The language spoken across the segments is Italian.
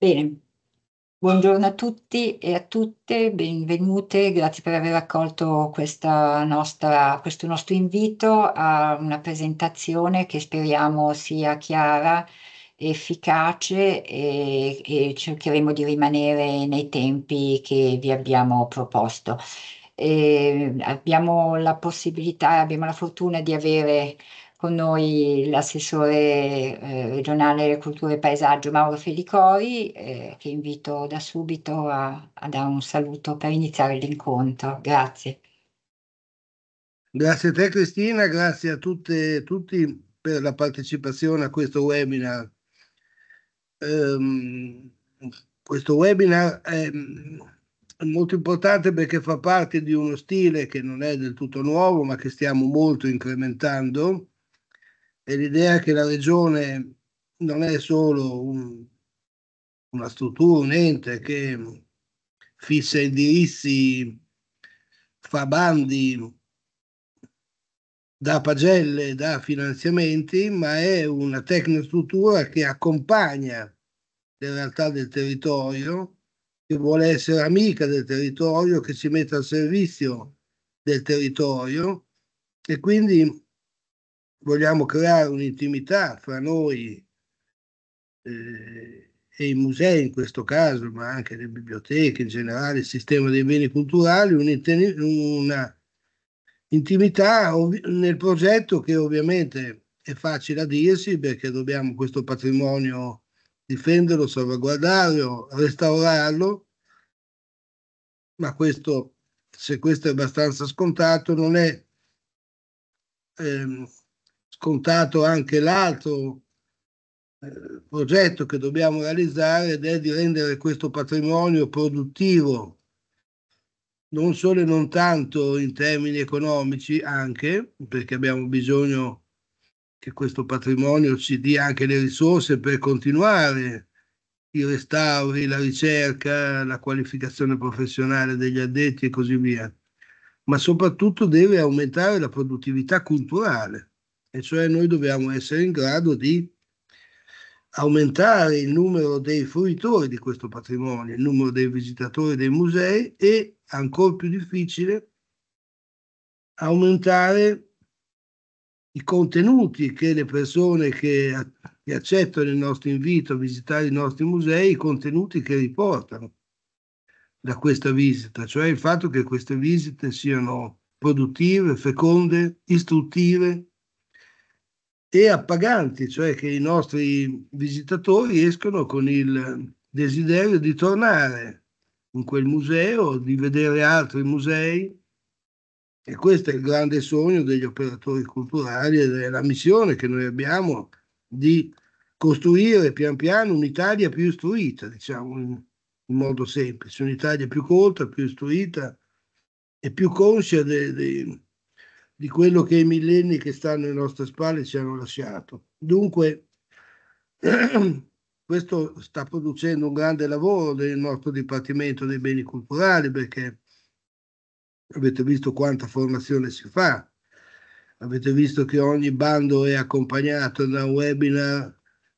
Bene, buongiorno a tutti e a tutte, benvenute, grazie per aver accolto nostra, questo nostro invito a una presentazione che speriamo sia chiara, efficace e, e cercheremo di rimanere nei tempi che vi abbiamo proposto. E ehm, abbiamo la possibilità, abbiamo la fortuna di avere con noi l'assessore eh, regionale culture e Paesaggio Mauro Felicori, eh, che invito da subito a, a dare un saluto per iniziare l'incontro. Grazie. Grazie a te Cristina, grazie a tutte e tutti per la partecipazione a questo webinar. Um, questo webinar è mm, molto importante perché fa parte di uno stile che non è del tutto nuovo, ma che stiamo molto incrementando e l'idea che la regione non è solo un, una struttura, un ente che fissa indirizzi, fa bandi, dà pagelle, dà finanziamenti, ma è una tecnostruttura che accompagna le realtà del territorio, che vuole essere amica del territorio, che si mette al servizio del territorio e quindi vogliamo creare un'intimità fra noi eh, e i musei in questo caso, ma anche le biblioteche in generale, il sistema dei beni culturali, una intimità nel progetto che ovviamente è facile a dirsi perché dobbiamo questo patrimonio difenderlo, salvaguardarlo, restaurarlo, ma questo, se questo è abbastanza scontato, non è ehm, scontato anche l'altro eh, progetto che dobbiamo realizzare ed è di rendere questo patrimonio produttivo non solo e non tanto in termini economici anche perché abbiamo bisogno che questo patrimonio ci dia anche le risorse per continuare i restauri, la ricerca, la qualificazione professionale degli addetti e così via, ma soprattutto deve aumentare la produttività culturale e cioè noi dobbiamo essere in grado di aumentare il numero dei fruitori di questo patrimonio, il numero dei visitatori dei musei e, ancora più difficile, aumentare i contenuti che le persone che, che accettano il nostro invito a visitare i nostri musei, i contenuti che riportano da questa visita, cioè il fatto che queste visite siano produttive, feconde, istruttive, e appaganti, cioè che i nostri visitatori escono con il desiderio di tornare in quel museo, di vedere altri musei. E questo è il grande sogno degli operatori culturali ed è la missione che noi abbiamo di costruire pian piano un'Italia più istruita, diciamo in, modo semplice, un'Italia più colta, più istruita e più conscia dei, dei di quello che i millenni che stanno alle nostre spalle ci hanno lasciato. Dunque, questo sta producendo un grande lavoro del nostro Dipartimento dei Beni Culturali perché avete visto quanta formazione si fa, avete visto che ogni bando è accompagnato da un webinar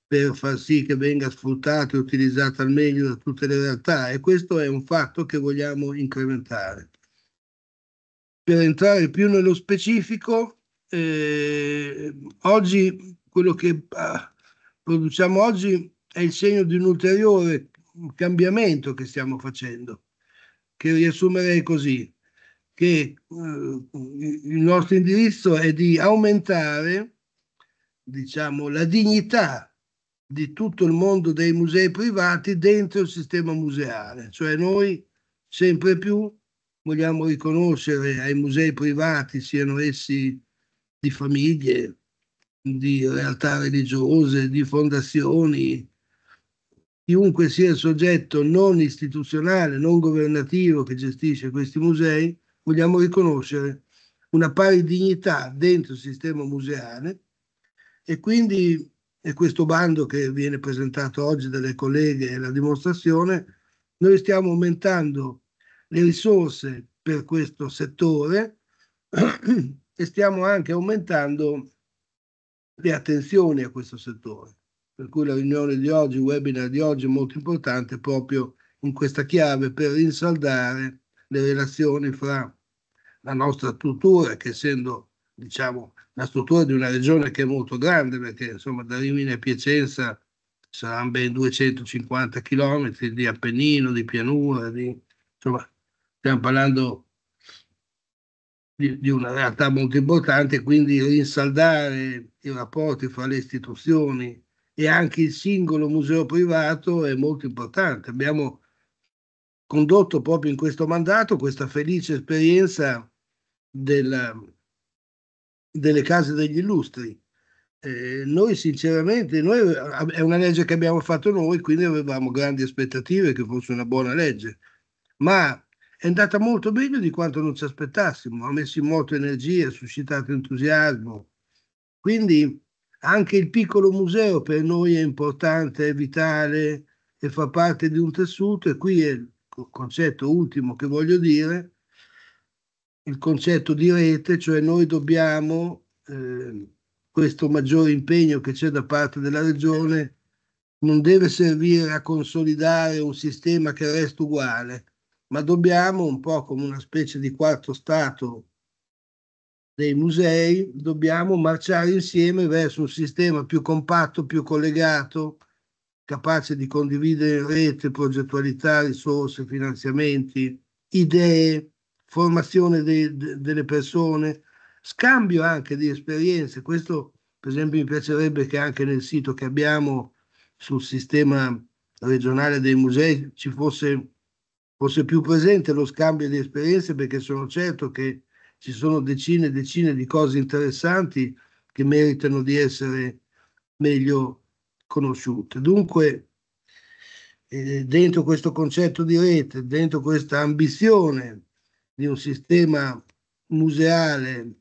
per far sì che venga sfruttato e utilizzato al meglio da tutte le realtà e questo è un fatto che vogliamo incrementare per entrare più nello specifico, eh, oggi quello che ah, produciamo oggi è il segno di un ulteriore cambiamento che stiamo facendo, che riassumerei così, che eh, il nostro indirizzo è di aumentare diciamo, la dignità di tutto il mondo dei musei privati dentro il sistema museale, cioè noi sempre più vogliamo riconoscere ai musei privati, siano essi di famiglie, di realtà religiose, di fondazioni, chiunque sia il soggetto non istituzionale, non governativo che gestisce questi musei, vogliamo riconoscere una pari dignità dentro il sistema museale e quindi e questo bando che viene presentato oggi dalle colleghe è la dimostrazione, noi stiamo aumentando le risorse per questo settore e stiamo anche aumentando le attenzioni a questo settore. Per cui la riunione di oggi, il webinar di oggi è molto importante proprio in questa chiave per rinsaldare le relazioni fra la nostra struttura, che essendo diciamo, la struttura di una regione che è molto grande, perché insomma da Rimini a Piacenza saranno ben 250 chilometri di Appennino, di pianura, di, insomma stiamo parlando di, di una realtà molto importante, quindi rinsaldare i rapporti fra le istituzioni e anche il singolo museo privato è molto importante. Abbiamo condotto proprio in questo mandato questa felice esperienza della, delle case degli illustri. Eh, noi sinceramente, noi, è una legge che abbiamo fatto noi, quindi avevamo grandi aspettative che fosse una buona legge, ma è andata molto meglio di quanto non ci aspettassimo, ha messo in moto energia, ha suscitato entusiasmo. Quindi anche il piccolo museo per noi è importante, è vitale e fa parte di un tessuto e qui è il concetto ultimo che voglio dire, il concetto di rete, cioè noi dobbiamo eh, questo maggiore impegno che c'è da parte della regione non deve servire a consolidare un sistema che resta uguale, ma dobbiamo un po' come una specie di quarto stato dei musei, dobbiamo marciare insieme verso un sistema più compatto, più collegato, capace di condividere in rete progettualità, risorse, finanziamenti, idee, formazione de, de, delle persone, scambio anche di esperienze. Questo, per esempio, mi piacerebbe che anche nel sito che abbiamo sul sistema regionale dei musei ci fosse fosse più presente lo scambio di esperienze perché sono certo che ci sono decine e decine di cose interessanti che meritano di essere meglio conosciute. Dunque, eh, dentro questo concetto di rete, dentro questa ambizione di un sistema museale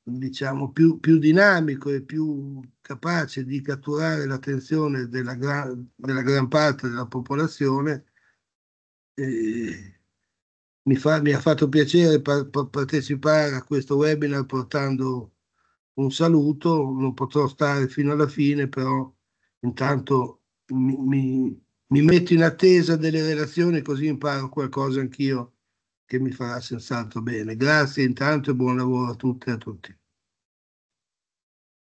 diciamo più, più dinamico e più capace di catturare l'attenzione della, gra- della gran parte della popolazione, eh, mi, fa, mi, ha fatto piacere par, par, partecipare a questo webinar portando un saluto, non potrò stare fino alla fine, però intanto mi, mi, mi metto in attesa delle relazioni così imparo qualcosa anch'io che mi farà senz'altro bene. Grazie intanto e buon lavoro a tutte e a tutti.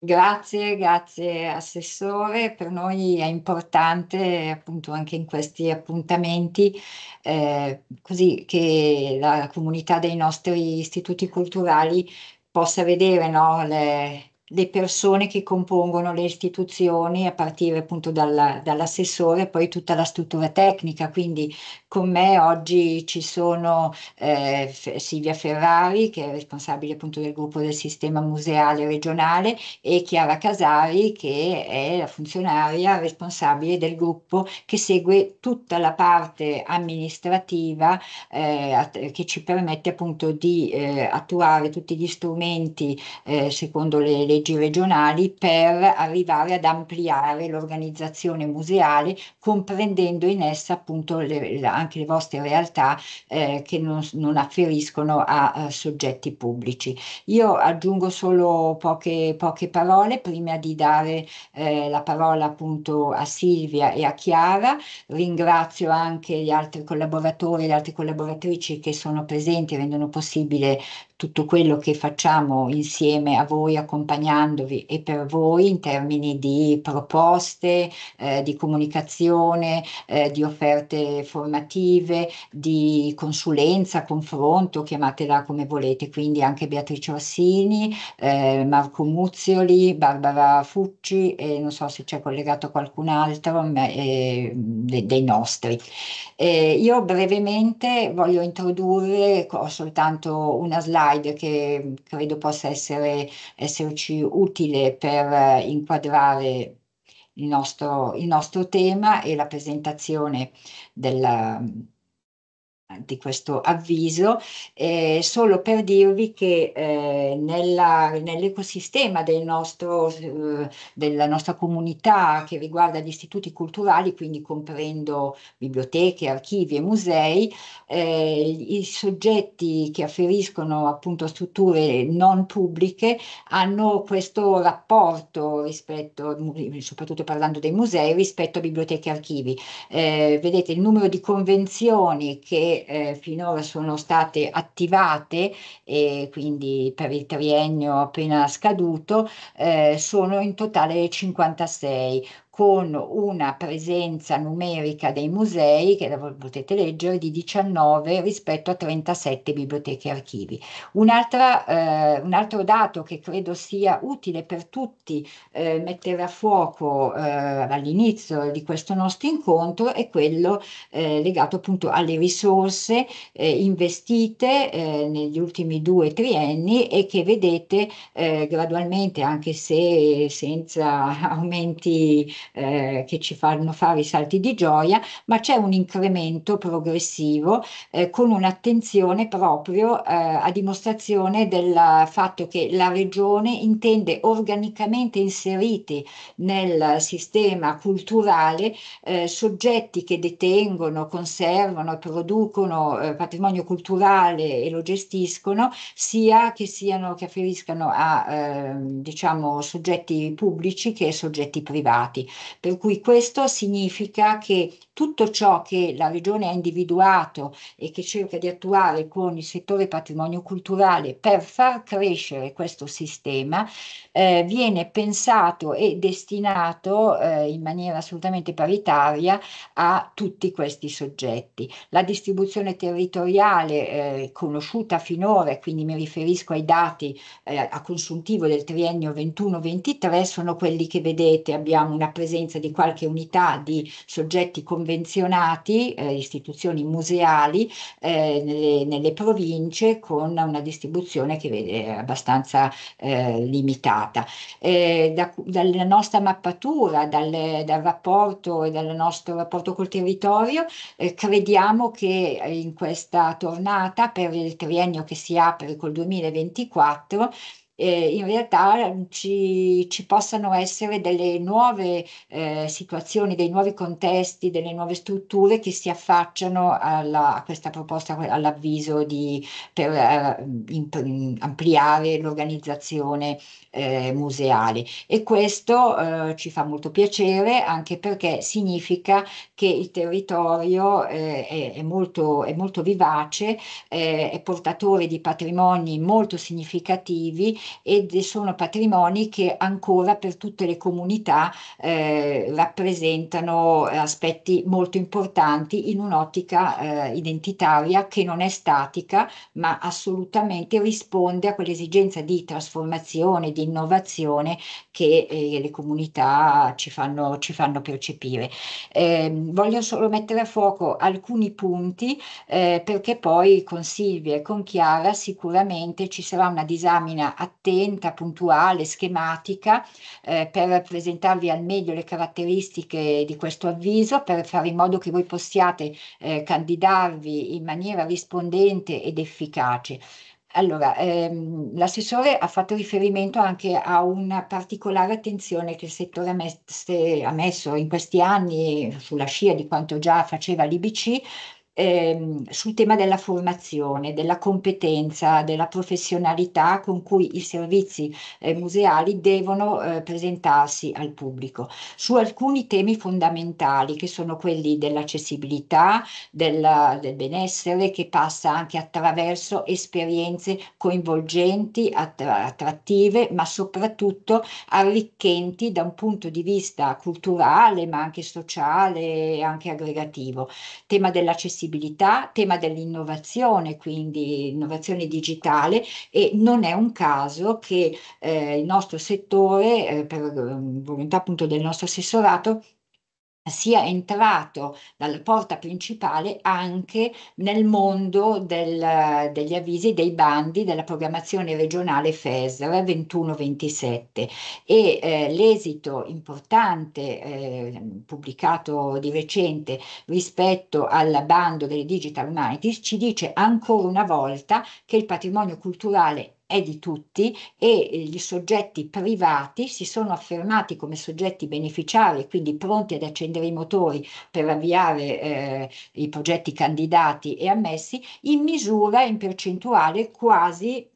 Grazie, grazie Assessore. Per noi è importante appunto anche in questi appuntamenti eh, così che la comunità dei nostri istituti culturali possa vedere no, le, le, persone che compongono le istituzioni a partire appunto dalla, dall'assessore e poi tutta la struttura tecnica, quindi con me oggi ci sono eh, Silvia Ferrari, che è responsabile appunto del gruppo del sistema museale regionale, e Chiara Casari, che è la funzionaria responsabile del gruppo che segue tutta la parte amministrativa eh, che ci permette appunto di eh, attuare tutti gli strumenti eh, secondo le leggi regionali per arrivare ad ampliare l'organizzazione museale, comprendendo in essa appunto le, la anche le vostre realtà eh, che non, non afferiscono a, a, soggetti pubblici. Io aggiungo solo poche, poche parole prima di dare eh, la parola appunto a Silvia e a Chiara. Ringrazio anche gli altri collaboratori e le altre collaboratrici che sono presenti e rendono possibile tutto quello che facciamo insieme a voi, accompagnandovi e per voi in termini di proposte, eh, di comunicazione, eh, di offerte formative, di consulenza, confronto, chiamatela come volete. Quindi anche Beatrice Orsini, eh, Marco Muzioli, Barbara Fucci e non so se c'è collegato qualcun altro ma, eh, de, dei nostri. Eh, io brevemente voglio introdurre, ho soltanto una slide slide che credo possa essere, esserci utile per eh, inquadrare il nostro, il nostro tema e la presentazione del, di questo avviso, eh, solo per dirvi che eh, nell'ecosistema nell eh, della nostra comunità che riguarda gli istituti culturali, quindi comprendo biblioteche, archivi e musei, eh, i soggetti che afferiscono appunto a strutture non pubbliche hanno questo rapporto rispetto, soprattutto parlando dei musei, rispetto a biblioteche e archivi. Eh, vedete il numero di convenzioni che eh, finora sono state attivate e quindi per il triennio appena scaduto eh, sono in totale 56, con una presenza numerica dei musei, che potete leggere, di 19 rispetto a 37 biblioteche e archivi. Un, eh, un altro dato che credo sia utile per tutti eh, mettere a fuoco eh, all'inizio di questo nostro incontro è quello eh, legato appunto alle risorse eh, investite eh, negli ultimi due trienni e che vedete gradualmente, anche se senza aumenti eh, che ci fanno fare i salti di gioia, ma c'è un incremento progressivo eh, con un'attenzione proprio eh, a dimostrazione del fatto che la regione intende organicamente inseriti nel sistema culturale eh, soggetti che detengono, conservano e producono eh, patrimonio culturale e lo gestiscono, sia che siano che afferiscano a ehm, diciamo soggetti pubblici che soggetti privati per cui questo significa che tutto ciò che la Regione ha individuato e che cerca di attuare con il settore patrimonio culturale per far crescere questo sistema eh, viene pensato e destinato eh, in maniera assolutamente paritaria a tutti questi soggetti. La distribuzione territoriale eh, conosciuta finora, quindi mi riferisco ai dati eh, a consuntivo del triennio 21-23, sono quelli che vedete, abbiamo una presenza di qualche unità di soggetti commerciali convenzionati, eh, istituzioni museali eh, nelle, nelle, province con una distribuzione che è abbastanza eh, limitata. Eh, da, dalla nostra mappatura, dal, dal, rapporto e dal nostro rapporto col territorio, eh, crediamo che in questa tornata per il triennio che si apre col 2024 eh, in realtà ehm, ci, ci, possano essere delle nuove eh, situazioni, dei nuovi contesti, delle nuove strutture che si affacciano alla, a questa proposta, all'avviso di, per uh, eh, in, ampliare l'organizzazione eh, museale. E questo eh, ci fa molto piacere anche perché significa che il territorio eh, è, è, molto, è molto vivace, è portatore di patrimoni molto significativi ed sono patrimoni che ancora per tutte le comunità eh, rappresentano eh, aspetti molto importanti in un'ottica eh, identitaria che non è statica ma assolutamente risponde a quell'esigenza di trasformazione, di innovazione che eh, le comunità ci fanno, ci fanno percepire. Ehm, voglio solo mettere a fuoco alcuni punti eh, perché poi con Silvia e con Chiara sicuramente ci sarà una disamina attiva attenta, puntuale, schematica eh, per presentarvi al meglio le caratteristiche di questo avviso, per fare in modo che voi possiate eh, candidarvi in maniera rispondente ed efficace. Allora, ehm, l'assessore ha fatto riferimento anche a una particolare attenzione che il settore ha messo in questi anni sulla scia di quanto già faceva l'IBC ehm, sul tema della formazione, della competenza, della professionalità con cui i servizi eh, museali devono eh, presentarsi al pubblico, su alcuni temi fondamentali che sono quelli dell'accessibilità, della, del benessere che passa anche attraverso esperienze coinvolgenti, attra- attrattive, ma soprattutto arricchenti da un punto di vista culturale, ma anche sociale e anche aggregativo. Tema dell'accessibilità accessibilità, tema dell'innovazione, quindi innovazione digitale e non è un caso che eh, il nostro settore, eh, per ehm, volontà appunto del nostro assessorato, sia entrato dalla porta principale anche nel mondo del, degli avvisi, dei bandi, della programmazione regionale FESR 21-27 e eh, l'esito importante eh, pubblicato di recente rispetto al bando delle Digital Humanities ci dice ancora una volta che il patrimonio culturale è di tutti e eh, gli soggetti privati si sono affermati come soggetti beneficiari, quindi pronti ad accendere i motori per avviare eh, i progetti candidati e ammessi in misura in percentuale quasi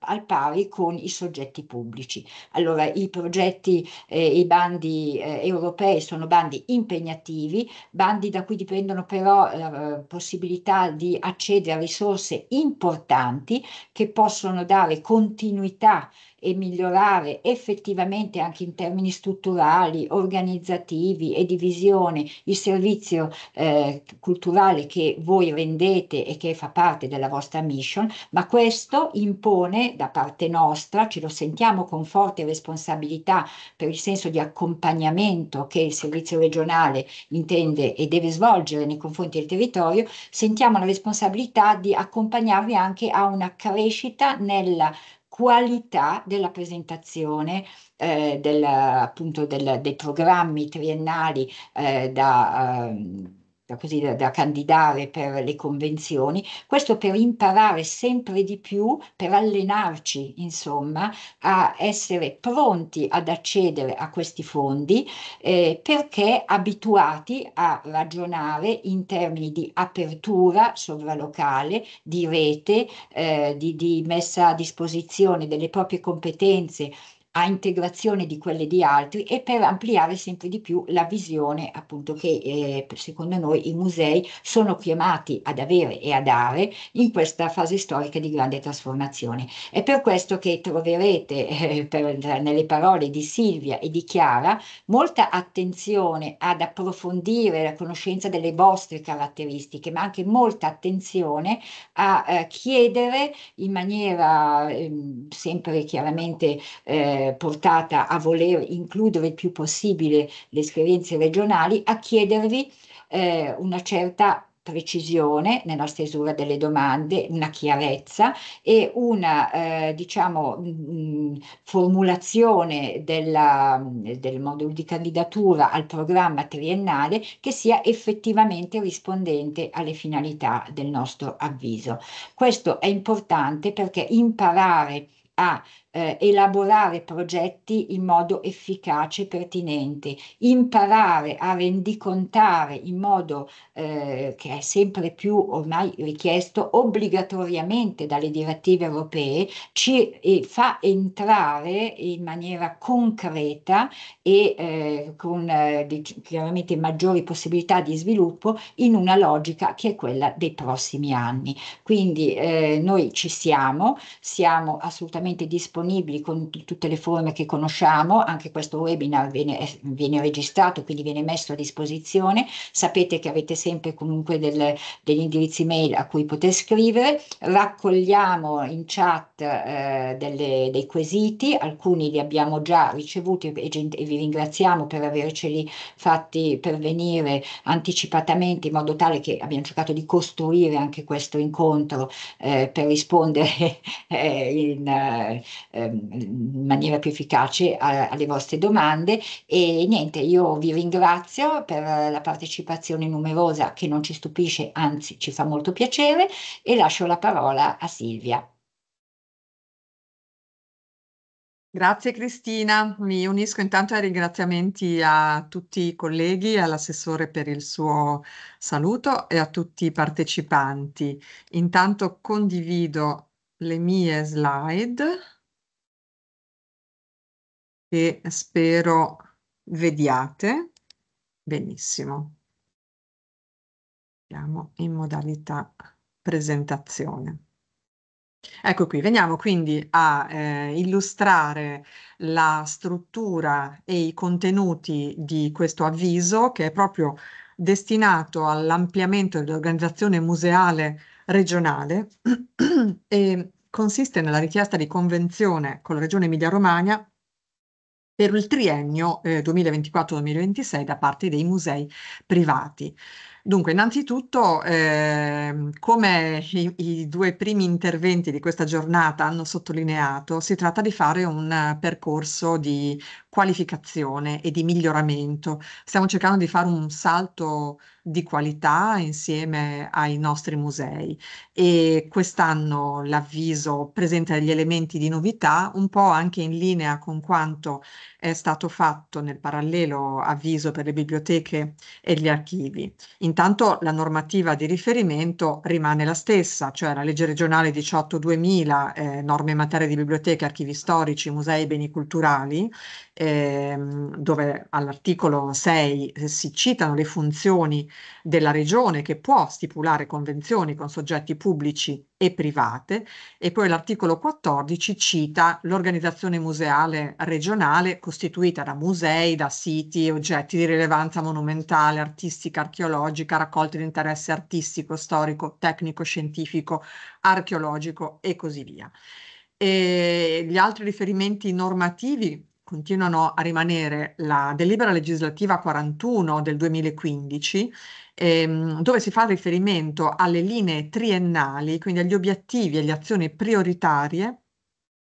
al pari con i soggetti pubblici. Allora i progetti, eh, i bandi eh, europei sono bandi impegnativi, bandi da cui dipendono però la eh, possibilità di accedere a risorse importanti che possono dare continuità e migliorare effettivamente anche in termini strutturali, organizzativi e di visione il servizio eh, culturale che voi rendete e che fa parte della vostra mission, ma questo impone da parte nostra, ce lo sentiamo con forte responsabilità per il senso di accompagnamento che il servizio regionale intende e deve svolgere nei confronti del territorio, sentiamo la responsabilità di accompagnarvi anche a una crescita nella qualità della presentazione eh, del, appunto del, dei programmi triennali eh, da, eh, da, così, da, da, candidare per le convenzioni, questo per imparare sempre di più, per allenarci insomma a essere pronti ad accedere a questi fondi eh, perché abituati a ragionare in termini di apertura sovralocale, di rete, eh, di, di messa a disposizione delle proprie competenze a integrazione di quelle di altri e per ampliare sempre di più la visione appunto che eh, secondo noi i musei sono chiamati ad avere e a dare in questa fase storica di grande trasformazione. È per questo che troverete eh, per, nelle parole di Silvia e di Chiara molta attenzione ad approfondire la conoscenza delle vostre caratteristiche, ma anche molta attenzione a eh, chiedere in maniera ehm, sempre chiaramente eh, portata a voler includere il più possibile le esperienze regionali, a chiedervi eh, una certa precisione nella stesura delle domande, una chiarezza e una eh, diciamo, mh, mm, formulazione della, del modulo di candidatura al programma triennale che sia effettivamente rispondente alle finalità del nostro avviso. Questo è importante perché imparare a eh, elaborare progetti in modo efficace e pertinente, imparare a rendicontare in modo eh, che è sempre più ormai richiesto obbligatoriamente dalle direttive europee, ci fa entrare in maniera concreta e eh, con eh, chiaramente maggiori possibilità di sviluppo in una logica che è quella dei prossimi anni. Quindi eh, noi ci siamo, siamo assolutamente disponibili disponibili con tutte le forme che conosciamo, anche questo webinar viene, eh, viene, registrato, quindi viene messo a disposizione, sapete che avete sempre comunque del, degli indirizzi mail a cui poter scrivere, raccogliamo in chat eh, delle, dei quesiti, alcuni li abbiamo già ricevuti e, e vi ringraziamo per averceli fatti pervenire anticipatamente in modo tale che abbiamo cercato di costruire anche questo incontro eh, per rispondere eh, in, eh, Ehm, in maniera più efficace a, alle vostre domande e niente, io vi ringrazio per la partecipazione numerosa che non ci stupisce, anzi ci fa molto piacere e lascio la parola a Silvia. Grazie Cristina, mi unisco intanto ai ringraziamenti a tutti i colleghi, all'assessore per il suo saluto e a tutti i partecipanti. Intanto condivido le mie slide che spero vediate benissimo. Siamo in modalità presentazione. Ecco qui, veniamo quindi a eh, illustrare la struttura e i contenuti di questo avviso che è proprio destinato all'ampliamento dell'organizzazione museale regionale e consiste nella richiesta di convenzione con la Regione Emilia-Romagna per il triennio eh, 2024-2026 da parte dei musei privati. Dunque, innanzitutto, eh, come i, i, due primi interventi di questa giornata hanno sottolineato, si tratta di fare un percorso di qualificazione e di miglioramento. Stiamo cercando di fare un salto di qualità insieme ai nostri musei e quest'anno l'avviso presenta degli elementi di novità un po' anche in linea con quanto è stato fatto nel parallelo avviso per le biblioteche e gli archivi. Intanto la normativa di riferimento rimane la stessa, cioè la legge regionale 18-2000, eh, norme in materia di biblioteche, archivi storici, musei e beni culturali, ehm, dove all'articolo 6 si citano le funzioni della regione che può stipulare convenzioni con soggetti pubblici e private e poi l'articolo 14 cita l'organizzazione museale regionale costituita da musei, da siti, oggetti di rilevanza monumentale, artistica, archeologica, raccolte di interesse artistico, storico, tecnico, scientifico, archeologico e così via. E gli altri riferimenti normativi continuano a rimanere la delibera legislativa 41 del 2015, ehm, dove si fa riferimento alle linee triennali, quindi agli obiettivi e alle azioni prioritarie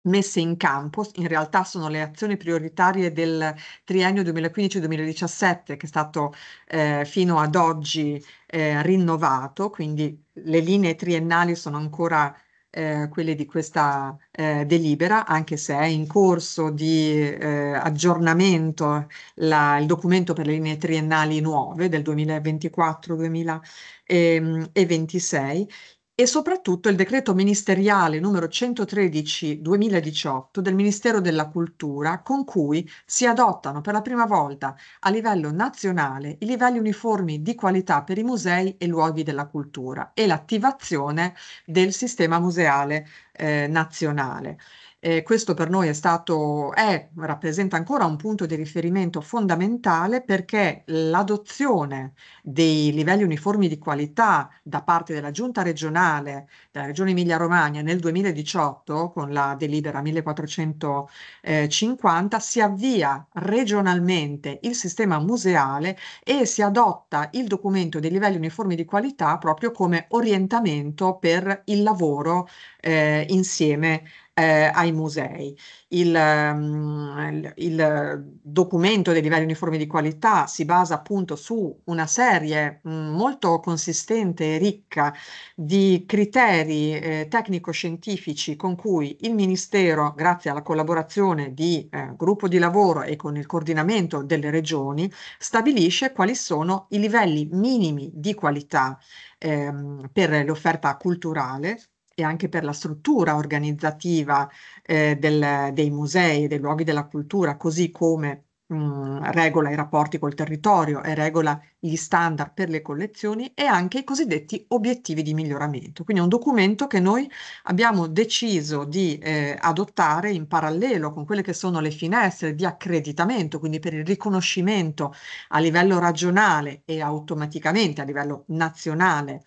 messe in campo, in realtà sono le azioni prioritarie del triennio 2015-2017 che è stato eh, fino ad oggi eh, rinnovato, quindi le linee triennali sono ancora eh, quelle di questa eh, delibera, anche se è in corso di eh, aggiornamento la, il documento per le linee triennali nuove del 2024-2026 e soprattutto il decreto ministeriale numero 113-2018 del Ministero della Cultura con cui si adottano per la prima volta a livello nazionale i livelli uniformi di qualità per i musei e luoghi della cultura e l'attivazione del sistema museale eh, nazionale. Eh, questo per noi è stato, è, rappresenta ancora un punto di riferimento fondamentale perché l'adozione dei livelli uniformi di qualità da parte della giunta regionale della regione Emilia-Romagna nel 2018 con la delibera 1450 si avvia regionalmente il sistema museale e si adotta il documento dei livelli uniformi di qualità proprio come orientamento per il lavoro eh, insieme eh, ai musei. Ehm, il, il, documento dei livelli uniformi di qualità si basa appunto su una serie mm, molto consistente e ricca di criteri eh, tecnico-scientifici con cui il Ministero, grazie alla collaborazione di eh, gruppo di lavoro e con il coordinamento delle regioni, stabilisce quali sono i livelli minimi di qualità ehm, per l'offerta culturale e anche per la struttura organizzativa eh, del, dei musei e dei luoghi della cultura, così come mh, mm, regola i rapporti col territorio e regola gli standard per le collezioni e anche i cosiddetti obiettivi di miglioramento. Quindi è un documento che noi abbiamo deciso di eh, adottare in parallelo con quelle che sono le finestre di accreditamento, quindi per il riconoscimento a livello regionale e automaticamente a livello nazionale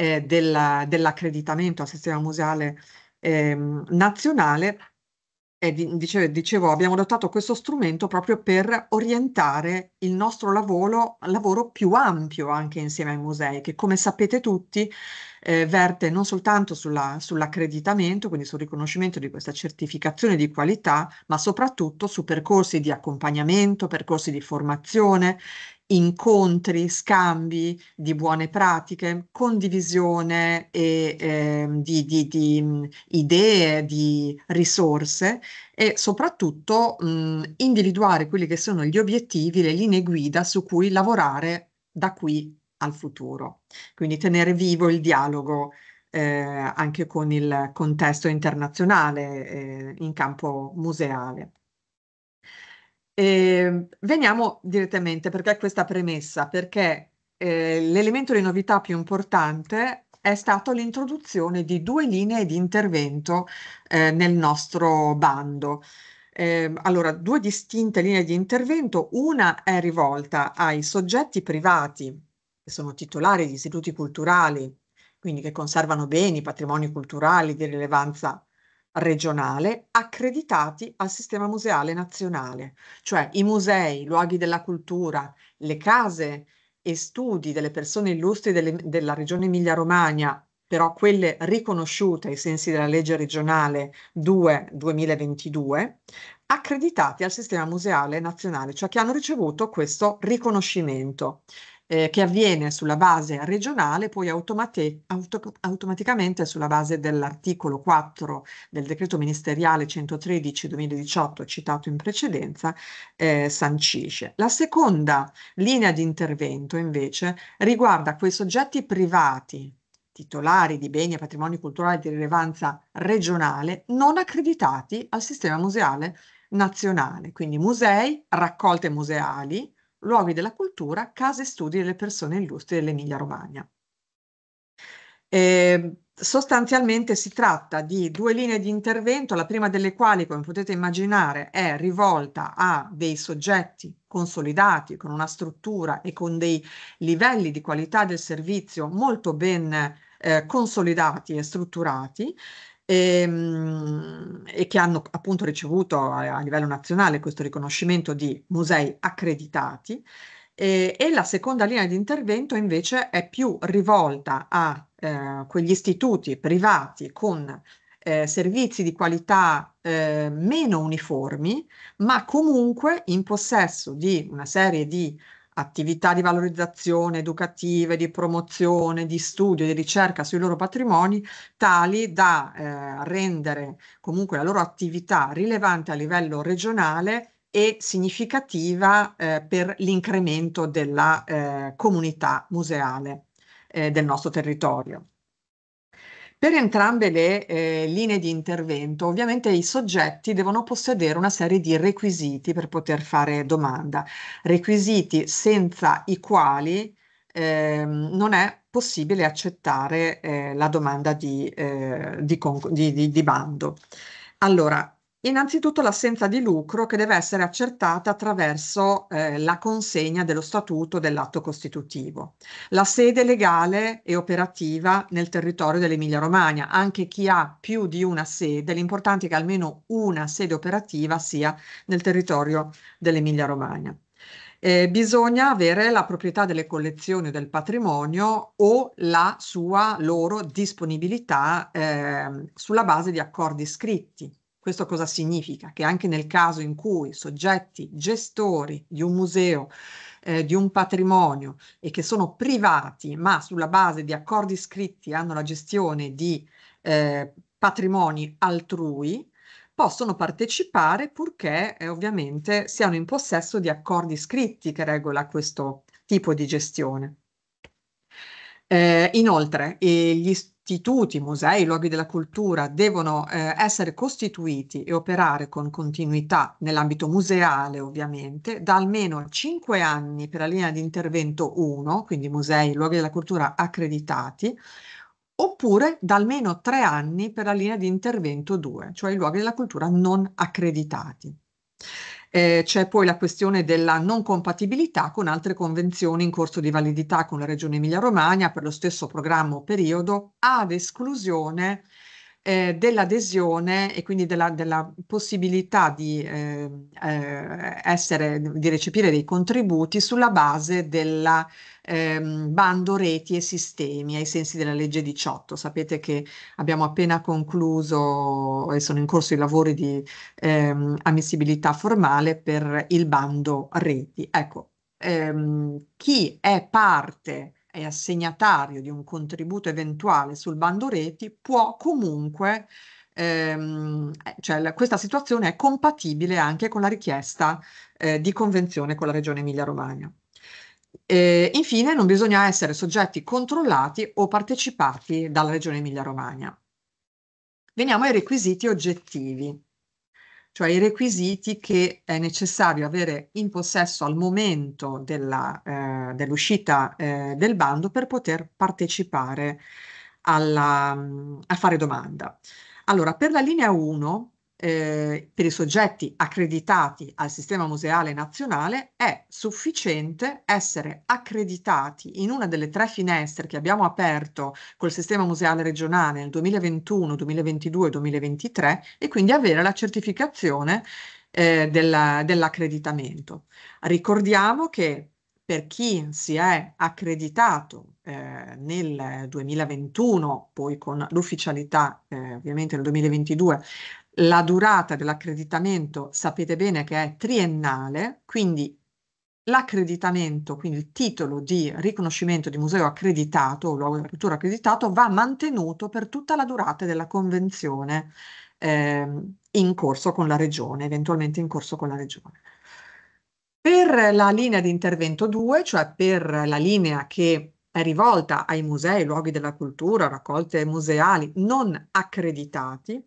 eh, della, dell'accreditamento al sistema museale eh, nazionale. E dicevo, dicevo, abbiamo adottato questo strumento proprio per orientare il nostro lavoro, lavoro più ampio anche insieme ai musei, che come sapete tutti eh, verte non soltanto sulla, sull'accreditamento, quindi sul riconoscimento di questa certificazione di qualità, ma soprattutto su percorsi di accompagnamento, percorsi di formazione incontri, scambi di buone pratiche, condivisione e, eh, di, di, di, idee, di risorse e soprattutto mh, individuare quelli che sono gli obiettivi, le linee guida su cui lavorare da qui al futuro. Quindi tenere vivo il dialogo eh, anche con il contesto internazionale eh, in campo museale. E ehm, veniamo direttamente perché questa premessa, perché eh, l'elemento di novità più importante è stato l'introduzione di due linee di intervento eh, nel nostro bando. Eh, allora, due distinte linee di intervento, una è rivolta ai soggetti privati che sono titolari di istituti culturali, quindi che conservano beni, patrimoni culturali di rilevanza regionale accreditati al sistema museale nazionale, cioè i musei, i luoghi della cultura, le case e studi delle persone illustri delle, della regione Emilia-Romagna, però quelle riconosciute ai sensi della legge regionale 2 2022, accreditati al sistema museale nazionale, cioè che hanno ricevuto questo riconoscimento eh, che avviene sulla base regionale, poi automate, auto, automaticamente sulla base dell'articolo 4 del decreto ministeriale 113-2018 citato in precedenza, eh, sancisce. La seconda linea di intervento invece riguarda quei soggetti privati titolari di beni e patrimoni culturali di rilevanza regionale non accreditati al sistema museale nazionale, quindi musei, raccolte museali, luoghi della cultura, case e studi delle persone illustri dell'Emilia Romagna. Eh, sostanzialmente si tratta di due linee di intervento, la prima delle quali, come potete immaginare, è rivolta a dei soggetti consolidati con una struttura e con dei livelli di qualità del servizio molto ben eh, consolidati e strutturati e, ehm, e che hanno appunto ricevuto a, a livello nazionale questo riconoscimento di musei accreditati. E, e la seconda linea di intervento invece è più rivolta a eh, quegli istituti privati con eh, servizi di qualità eh, meno uniformi, ma comunque in possesso di una serie di attività di valorizzazione educative, di promozione, di studio, di ricerca sui loro patrimoni, tali da eh, rendere comunque la loro attività rilevante a livello regionale e significativa eh, per l'incremento della eh, comunità museale eh, del nostro territorio. Per entrambe le eh, linee di intervento ovviamente i soggetti devono possedere una serie di requisiti per poter fare domanda, requisiti senza i quali eh, non è possibile accettare eh, la domanda di, eh, di, di, di bando. Allora, Innanzitutto l'assenza di lucro che deve essere accertata attraverso eh, la consegna dello statuto dell'atto costitutivo. La sede legale e operativa nel territorio dell'Emilia Romagna, anche chi ha più di una sede, l'importante è che almeno una sede operativa sia nel territorio dell'Emilia Romagna. Eh, bisogna avere la proprietà delle collezioni o del patrimonio o la sua loro disponibilità eh, sulla base di accordi scritti questo cosa significa? Che anche nel caso in cui soggetti gestori di un museo, eh, di un patrimonio e che sono privati, ma sulla base di accordi scritti hanno la gestione di eh, patrimoni altrui, possono partecipare purché eh, ovviamente siano in possesso di accordi scritti che regola questo tipo di gestione. Eh, inoltre, eh, gli istituti, musei, luoghi della cultura devono eh, essere costituiti e operare con continuità nell'ambito museale, ovviamente, da almeno 5 anni per la linea di intervento 1, quindi musei, luoghi della cultura accreditati, oppure da almeno 3 anni per la linea di intervento 2, cioè i luoghi della cultura non accreditati. Eh, c'è poi la questione della non compatibilità con altre convenzioni in corso di validità con la Regione Emilia-Romagna per lo stesso programma o periodo, ad esclusione eh, dell'adesione e quindi della, della possibilità di, ehm, eh, essere, di recepire dei contributi sulla base della ehm, bando reti e sistemi ai sensi della legge 18. Sapete che abbiamo appena concluso e sono in corso i lavori di ehm, ammissibilità formale per il bando reti. Ecco, ehm, chi è parte è assegnatario di un contributo eventuale sul bando reti può comunque ehm, eh, cioè la, questa situazione è compatibile anche con la richiesta eh, di convenzione con la Regione Emilia-Romagna. E infine, non bisogna essere soggetti controllati o partecipati dalla Regione Emilia-Romagna. Veniamo ai requisiti oggettivi, cioè i requisiti che è necessario avere in possesso al momento eh, dell'uscita eh, del bando per poter partecipare alla, mm, a fare domanda. Allora, per la linea 1 eh, per i soggetti accreditati al Sistema Museale Nazionale è sufficiente essere accreditati in una delle tre finestre che abbiamo aperto col Sistema Museale Regionale nel 2021, 2022 e 2023 e quindi avere la certificazione eh, dell'accreditamento. Dell Ricordiamo che per chi si è accreditato eh, nel 2021, poi con l'ufficialità eh, ovviamente nel 2022 la durata dell'accreditamento sapete bene che è triennale, quindi l'accreditamento, quindi il titolo di riconoscimento di museo accreditato o luogo della cultura accreditato va mantenuto per tutta la durata della convenzione eh, in corso con la regione, eventualmente in corso con la regione. Per la linea di intervento 2, cioè per la linea che è rivolta ai musei, luoghi della cultura, raccolte museali non accreditati,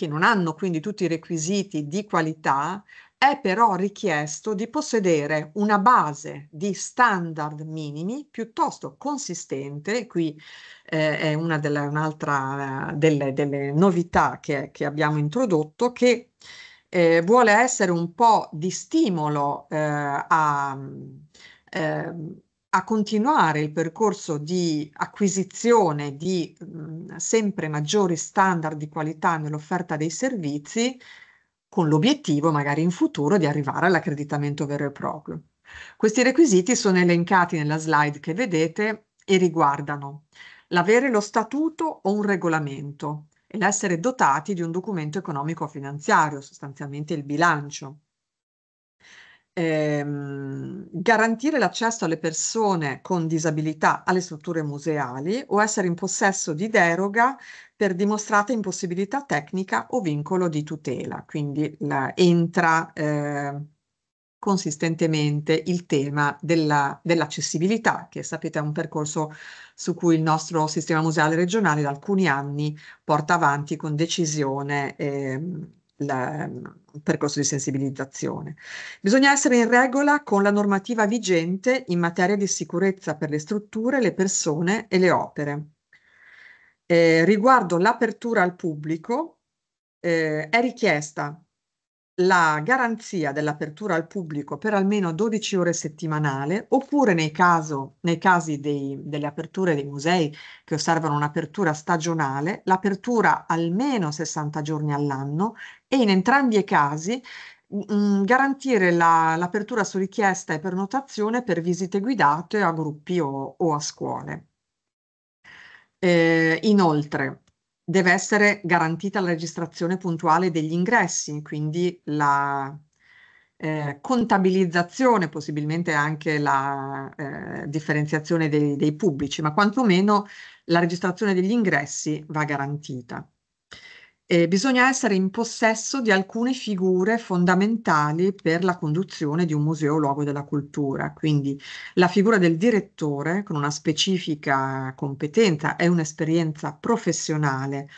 che non hanno quindi tutti i requisiti di qualità, è però richiesto di possedere una base di standard minimi piuttosto consistente, qui eh, è una delle, un'altra eh, delle, delle novità che, che, abbiamo introdotto, che eh, vuole essere un po' di stimolo eh, a mm, ehm, a continuare il percorso di acquisizione di mh, mhmm, sempre maggiori standard di qualità nell'offerta dei servizi con l'obiettivo magari in futuro di arrivare all'accreditamento vero e proprio. Questi requisiti sono elencati nella slide che vedete e riguardano l'avere lo statuto o un regolamento e l'essere dotati di un documento economico-finanziario, sostanzialmente il bilancio, ehm, garantire l'accesso alle persone con disabilità alle strutture museali o essere in possesso di deroga per dimostrata impossibilità tecnica o vincolo di tutela. Quindi la, entra eh, consistentemente il tema dell'accessibilità, dell che sapete è un percorso su cui il nostro sistema museale regionale da alcuni anni porta avanti con decisione. Ehm, la, un percorso di sensibilizzazione. Bisogna essere in regola con la normativa vigente in materia di sicurezza per le strutture, le persone e le opere. Eh, riguardo l'apertura al pubblico, eh, è richiesta la garanzia dell'apertura al pubblico per almeno 12 ore settimanale, oppure nei, caso, nei casi dei, delle aperture dei musei che osservano un'apertura stagionale, l'apertura almeno 60 giorni all'anno e in entrambi i casi mh, mm, mm, garantire l'apertura su richiesta e pernotazione per visite guidate a gruppi o, o a scuole. Eh, inoltre, deve essere garantita la registrazione puntuale degli ingressi, quindi la eh, contabilizzazione, possibilmente anche la eh, differenziazione dei, dei pubblici, ma quantomeno la registrazione degli ingressi va garantita eh, bisogna essere in possesso di alcune figure fondamentali per la conduzione di un museo o luogo della cultura, quindi la figura del direttore con una specifica competenza e un'esperienza professionale,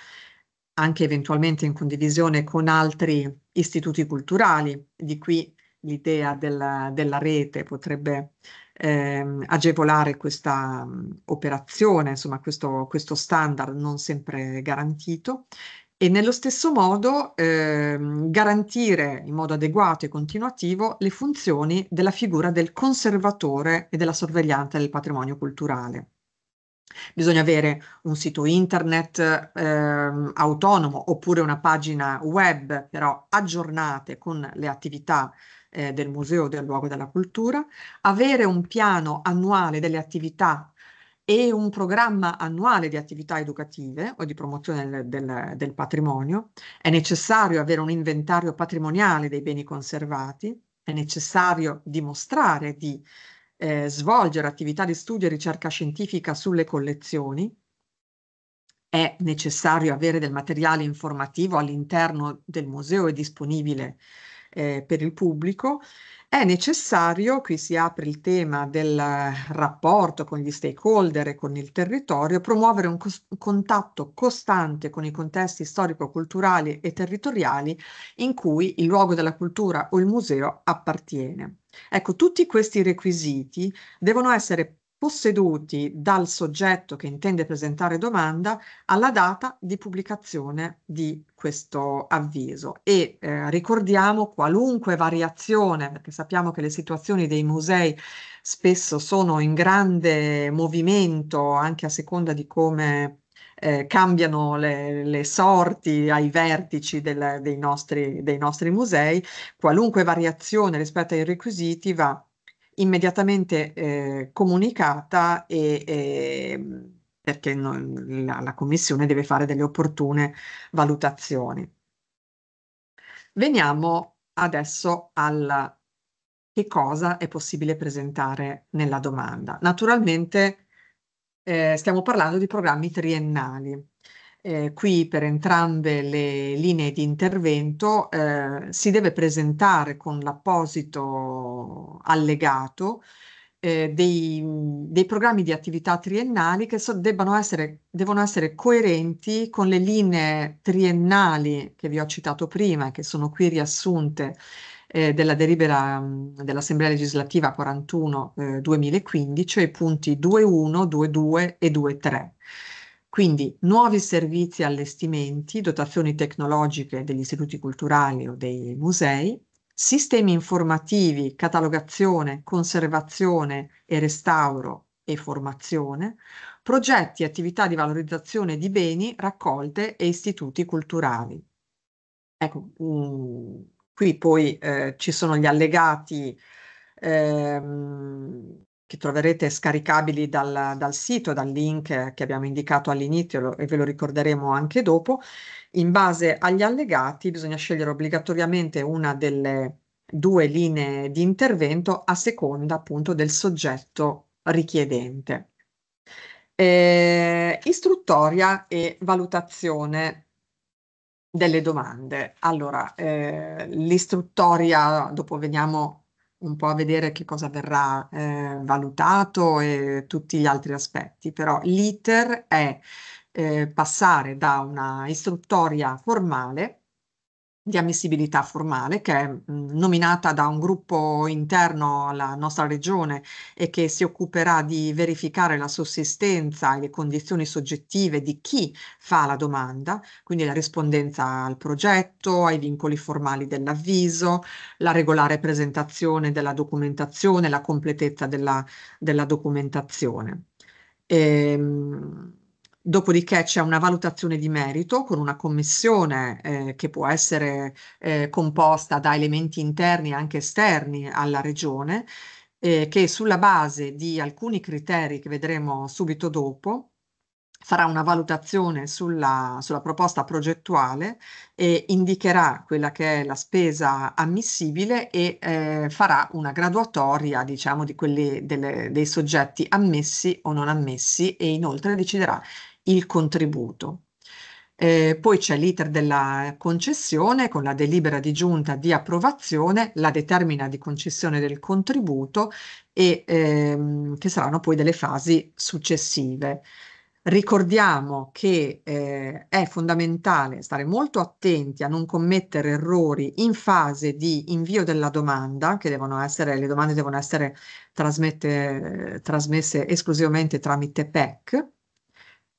anche eventualmente in condivisione con altri istituti culturali, di qui l'idea della, della rete potrebbe ehm, agevolare questa operazione, insomma questo, questo standard non sempre garantito, e nello stesso modo ehm, garantire in modo adeguato e continuativo le funzioni della figura del conservatore e della sorveglianza del patrimonio culturale. Bisogna avere un sito internet ehm, autonomo oppure una pagina web però aggiornate con le attività eh, del museo del luogo della cultura, avere un piano annuale delle attività e un programma annuale di attività educative o di promozione del, del, del patrimonio. È necessario avere un inventario patrimoniale dei beni conservati, è necessario dimostrare di eh, svolgere attività di studio e ricerca scientifica sulle collezioni, è necessario avere del materiale informativo all'interno del museo e disponibile eh, per il pubblico, è necessario, qui si apre il tema del rapporto con gli stakeholder e con il territorio, promuovere un cos- contatto costante con i contesti storico-culturali e territoriali in cui il luogo della cultura o il museo appartiene. Ecco, tutti questi requisiti devono essere posseduti dal soggetto che intende presentare domanda alla data di pubblicazione di questo avviso e eh, ricordiamo qualunque variazione, perché sappiamo che le situazioni dei musei spesso sono in grande movimento anche a seconda di come eh, cambiano le, le, sorti ai vertici del, dei, nostri, dei nostri musei, qualunque variazione rispetto ai requisiti va immediatamente eh, comunicata e, e perché non, la, la Commissione deve fare delle opportune valutazioni. Veniamo adesso al che cosa è possibile presentare nella domanda. Naturalmente eh, stiamo parlando di programmi triennali eh, qui per entrambe le linee di intervento eh, si deve presentare con l'apposito allegato eh, dei, dei, programmi di attività triennali che so, essere, devono essere coerenti con le linee triennali che vi ho citato prima, che sono qui riassunte eh, della delibera dell'Assemblea legislativa 41-2015, eh, i punti 2.1, 2.2 e 2.3. Quindi nuovi servizi e allestimenti, dotazioni tecnologiche degli istituti culturali o dei musei, sistemi informativi, catalogazione, conservazione e restauro e formazione, progetti e attività di valorizzazione di beni, raccolte e istituti culturali. Ecco, mh, mm, qui poi eh, ci sono gli allegati ehm, che troverete scaricabili dal, dal, sito, dal link che abbiamo indicato all'inizio e ve lo ricorderemo anche dopo. In base agli allegati bisogna scegliere obbligatoriamente una delle due linee di intervento a seconda appunto del soggetto richiedente. Eh, istruttoria e valutazione delle domande. Allora, eh, l'istruttoria, dopo veniamo un po' a vedere che cosa verrà eh, valutato e tutti gli altri aspetti, però l'iter è eh, passare da una istruttoria formale di ammissibilità formale che è mh, mhmm, nominata da un gruppo interno alla nostra regione e che si occuperà di verificare la sussistenza e le condizioni soggettive di chi fa la domanda, quindi la rispondenza al progetto, ai vincoli formali dell'avviso, la regolare presentazione della documentazione, la completezza della, della documentazione. E, ehm, Dopodiché c'è una valutazione di merito con una commissione eh, che può essere eh, composta da elementi interni e anche esterni alla regione, eh, che sulla base di alcuni criteri che vedremo subito dopo farà una valutazione sulla, sulla proposta progettuale e indicherà quella che è la spesa ammissibile e eh, farà una graduatoria diciamo, di quelli, delle, dei soggetti ammessi o non ammessi e inoltre deciderà il contributo. Eh, poi c'è l'iter della concessione con la delibera di giunta di approvazione, la determina di concessione del contributo e ehm, che saranno poi delle fasi successive. Ricordiamo che eh, è fondamentale stare molto attenti a non commettere errori in fase di invio della domanda, che devono essere, le domande devono essere trasmette, trasmesse esclusivamente tramite PEC,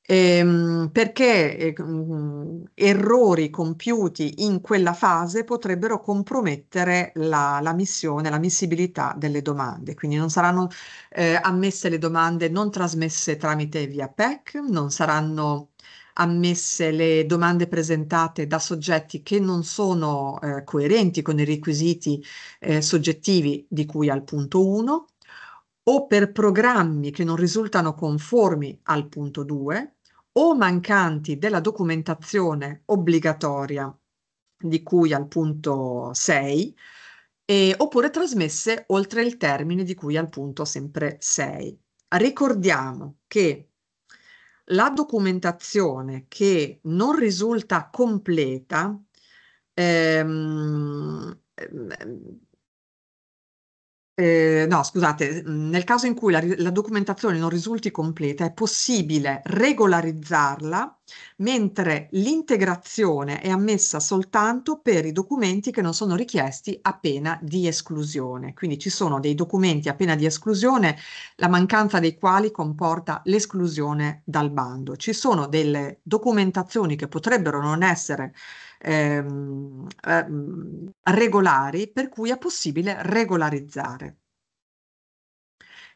ehm, perché ehm, errori compiuti in quella fase potrebbero compromettere la, la missione, l'ammissibilità delle domande. Quindi non saranno eh, ammesse le domande non trasmesse tramite via PEC, non saranno ammesse le domande presentate da soggetti che non sono eh, coerenti con i requisiti eh, soggettivi di cui al punto 1 o per programmi che non risultano conformi al punto 2 o mancanti della documentazione obbligatoria di cui al punto 6, e, oppure trasmesse oltre il termine di cui al punto sempre 6. Ricordiamo che la documentazione che non risulta completa ehm, ehm eh, no, scusate, mhmm, nel caso in cui la, la, documentazione non risulti completa, è possibile regolarizzarla, mentre l'integrazione è ammessa soltanto per i documenti che non sono richiesti a pena di esclusione. Quindi ci sono dei documenti a pena di esclusione, la mancanza dei quali comporta l'esclusione dal bando. Ci sono delle documentazioni che potrebbero non essere ehm, mhmm, regolari per cui è possibile regolarizzare.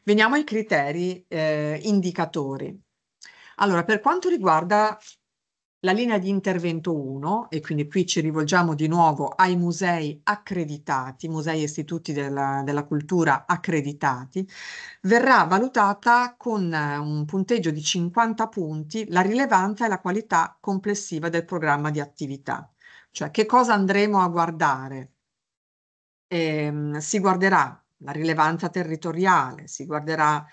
Veniamo ai criteri eh, indicatori. Allora, per quanto riguarda la linea di intervento 1, e quindi qui ci rivolgiamo di nuovo ai musei accreditati, musei e istituti della, della, cultura accreditati, verrà valutata con eh, un punteggio di 50 punti la rilevanza e la qualità complessiva del programma di attività cioè che cosa andremo a guardare. Ehm, si guarderà la rilevanza territoriale, si guarderà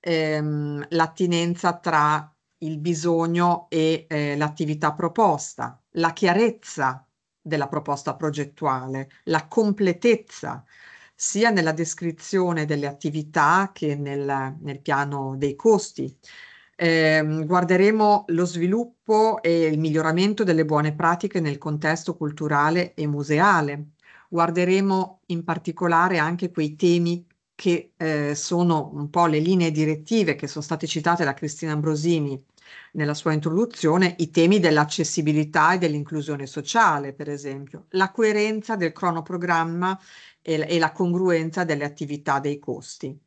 ehm, l'attinenza tra il bisogno e eh, l'attività proposta, la chiarezza della proposta progettuale, la completezza sia nella descrizione delle attività che nel, nel piano dei costi, eh, guarderemo lo sviluppo e il miglioramento delle buone pratiche nel contesto culturale e museale. Guarderemo in particolare anche quei temi che eh, sono un po' le linee direttive che sono state citate da Cristina Ambrosini nella sua introduzione, i temi dell'accessibilità e dell'inclusione sociale, per esempio, la coerenza del cronoprogramma e, e la congruenza delle attività dei costi.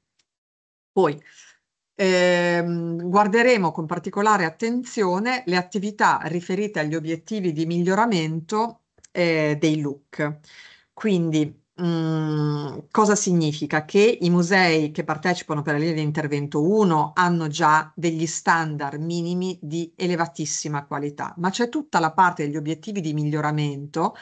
Poi eh, guarderemo con particolare attenzione le attività riferite agli obiettivi di miglioramento eh, dei look. Quindi mh, mm, cosa significa? Che i musei che partecipano per la linea di intervento 1 hanno già degli standard minimi di elevatissima qualità, ma c'è tutta la parte degli obiettivi di miglioramento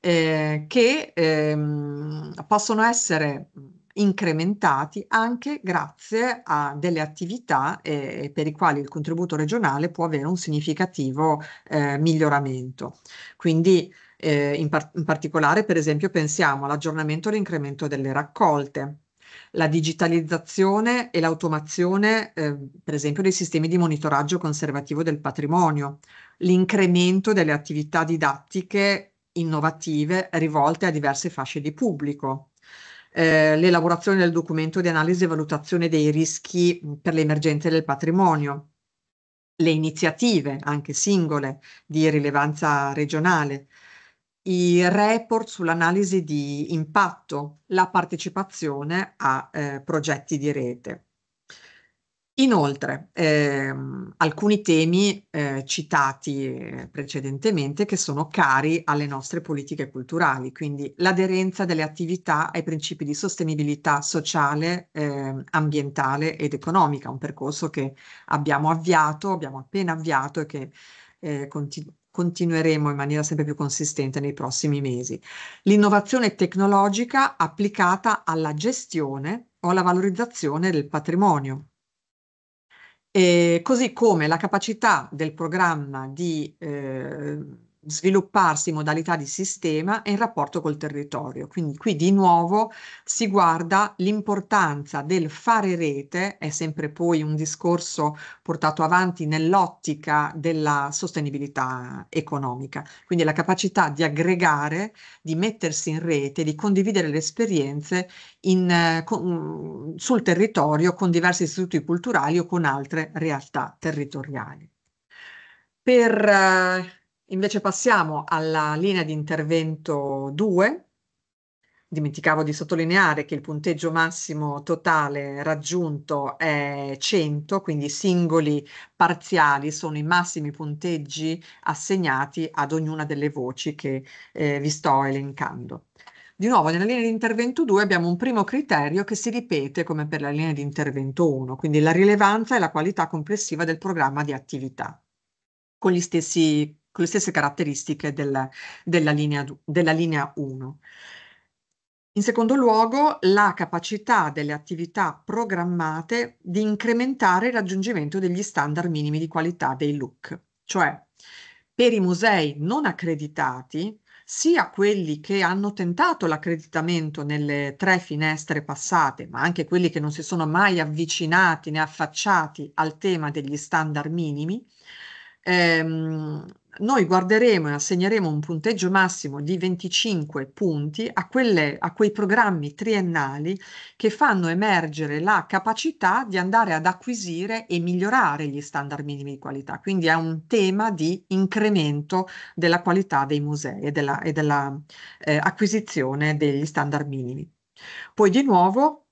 eh, che ehm, possono essere incrementati anche grazie a delle attività eh, per i quali il contributo regionale può avere un significativo eh, miglioramento. Quindi eh, in, par in particolare, per esempio, pensiamo all'aggiornamento e all'incremento delle raccolte, la digitalizzazione e l'automazione, eh, per esempio, dei sistemi di monitoraggio conservativo del patrimonio, l'incremento delle attività didattiche innovative rivolte a diverse fasce di pubblico, eh, l'elaborazione del documento di analisi e valutazione dei rischi mm, per le emergenze del patrimonio, le iniziative, anche singole, di rilevanza regionale, i report sull'analisi di impatto, la partecipazione a eh, progetti di rete. Inoltre, ehm, alcuni temi eh, citati eh, precedentemente che sono cari alle nostre politiche culturali, quindi l'aderenza delle attività ai principi di sostenibilità sociale, eh, ambientale ed economica, un percorso che abbiamo avviato, abbiamo appena avviato e che eh, continu- continueremo in maniera sempre più consistente nei prossimi mesi. L'innovazione tecnologica applicata alla gestione o alla valorizzazione del patrimonio eh, così come la capacità del programma di eh, svilupparsi in modalità di sistema e in rapporto col territorio. Quindi qui di nuovo si guarda l'importanza del fare rete, è sempre poi un discorso portato avanti nell'ottica della sostenibilità economica, quindi la capacità di aggregare, di mettersi in rete, di condividere le esperienze in, eh, con, mm, sul territorio con diversi istituti culturali o con altre realtà territoriali. Per eh, Invece passiamo alla linea di intervento 2. Dimenticavo di sottolineare che il punteggio massimo totale raggiunto è 100, quindi i singoli parziali sono i massimi punteggi assegnati ad ognuna delle voci che eh, vi sto elencando. Di nuovo, nella linea di intervento 2 abbiamo un primo criterio che si ripete come per la linea di intervento 1, quindi la rilevanza e la qualità complessiva del programma di attività, con gli stessi con le stesse caratteristiche del, della, linea, della linea 1. In secondo luogo, la capacità delle attività programmate di incrementare il raggiungimento degli standard minimi di qualità dei look, cioè per i musei non accreditati, sia quelli che hanno tentato l'accreditamento nelle tre finestre passate, ma anche quelli che non si sono mai avvicinati né affacciati al tema degli standard minimi, ehm, noi guarderemo e assegneremo un punteggio massimo di 25 punti a, quelle, a quei programmi triennali che fanno emergere la capacità di andare ad acquisire e migliorare gli standard minimi di qualità. Quindi è un tema di incremento della qualità dei musei e dell'acquisizione della eh, degli standard minimi. Poi di nuovo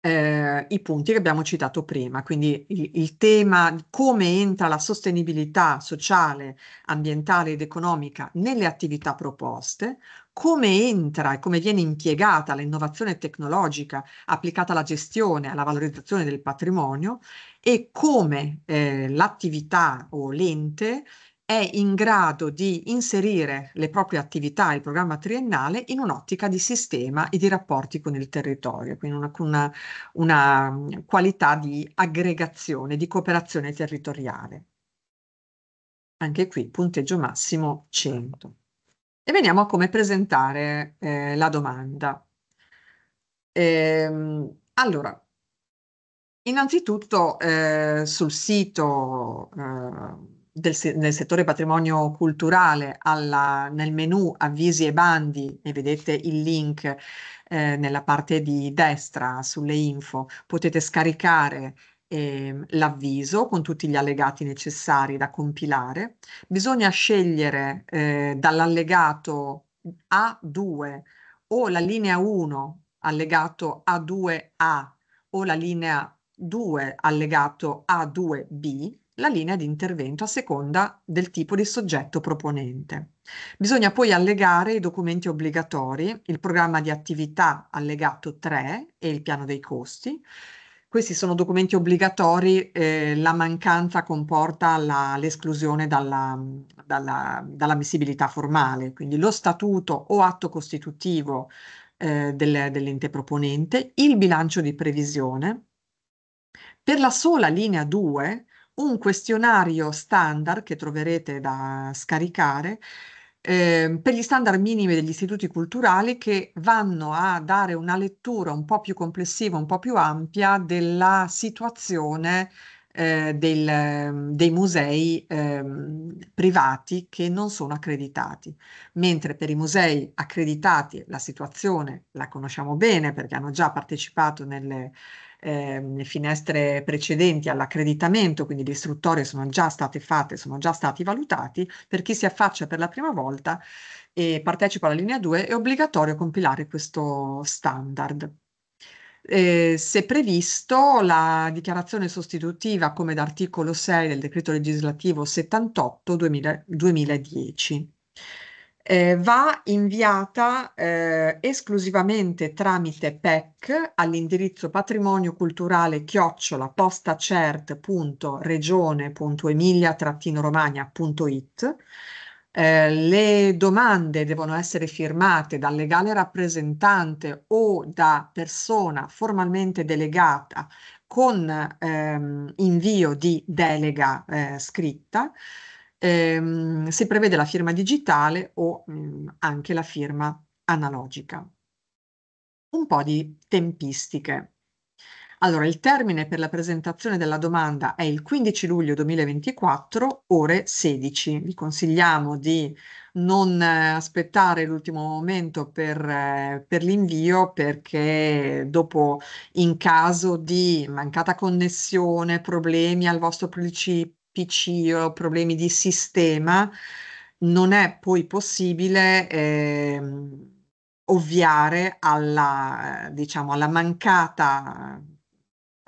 eh, i punti che abbiamo citato prima, quindi il, il tema di come entra la sostenibilità sociale, ambientale ed economica nelle attività proposte, come entra e come viene impiegata l'innovazione tecnologica applicata alla gestione, alla valorizzazione del patrimonio e come eh, l'attività o l'ente è in grado di inserire le proprie attività, il programma triennale, in un'ottica di sistema e di rapporti con il territorio, quindi una, una, una qualità di aggregazione, di cooperazione territoriale. Anche qui punteggio massimo 100. E veniamo a come presentare eh, la domanda. Ehm, allora, innanzitutto eh, sul sito... Eh, del, nel settore patrimonio culturale alla, nel menu avvisi e bandi, e vedete il link eh, nella parte di destra sulle info, potete scaricare eh, l'avviso con tutti gli allegati necessari da compilare. Bisogna scegliere eh, dall'allegato A2 o la linea 1 allegato A2A o la linea 2 allegato A2B la linea di intervento a seconda del tipo di soggetto proponente. Bisogna poi allegare i documenti obbligatori, il programma di attività allegato 3 e il piano dei costi. Questi sono documenti obbligatori, eh, la mancanza comporta l'esclusione dalla, dalla, dall'ammissibilità formale, quindi lo statuto o atto costitutivo eh, del, dell'ente proponente, il bilancio di previsione. Per la sola linea 2, un questionario standard che troverete da scaricare eh, per gli standard minimi degli istituti culturali che vanno a dare una lettura un po' più complessiva, un po' più ampia della situazione eh, del, dei musei eh, privati che non sono accreditati, mentre per i musei accreditati la situazione la conosciamo bene perché hanno già partecipato nelle eh, finestre precedenti all'accreditamento, quindi le istruttorie sono già state fatte, sono già stati valutati, per chi si affaccia per la prima volta e partecipa alla linea 2 è obbligatorio compilare questo standard. Eh, se previsto, la dichiarazione sostitutiva come d'articolo 6 del decreto legislativo 78 2000, 2010 eh, va inviata eh, esclusivamente tramite PEC all'indirizzo patrimonio culturale chiocciola postacert.regione.emilia-romagna.it. Eh, le domande devono essere firmate dal legale rappresentante o da persona formalmente delegata con ehm, invio di delega eh, scritta ehm, si prevede la firma digitale o mh, mm, anche la firma analogica. Un po' di tempistiche. Allora, il termine per la presentazione della domanda è il 15 luglio 2024, ore 16. Vi consigliamo di non aspettare l'ultimo momento per, eh, per l'invio perché dopo, in caso di mancata connessione, problemi al vostro PC, tattici o problemi di sistema, non è poi possibile eh, ovviare alla, diciamo, alla mancata,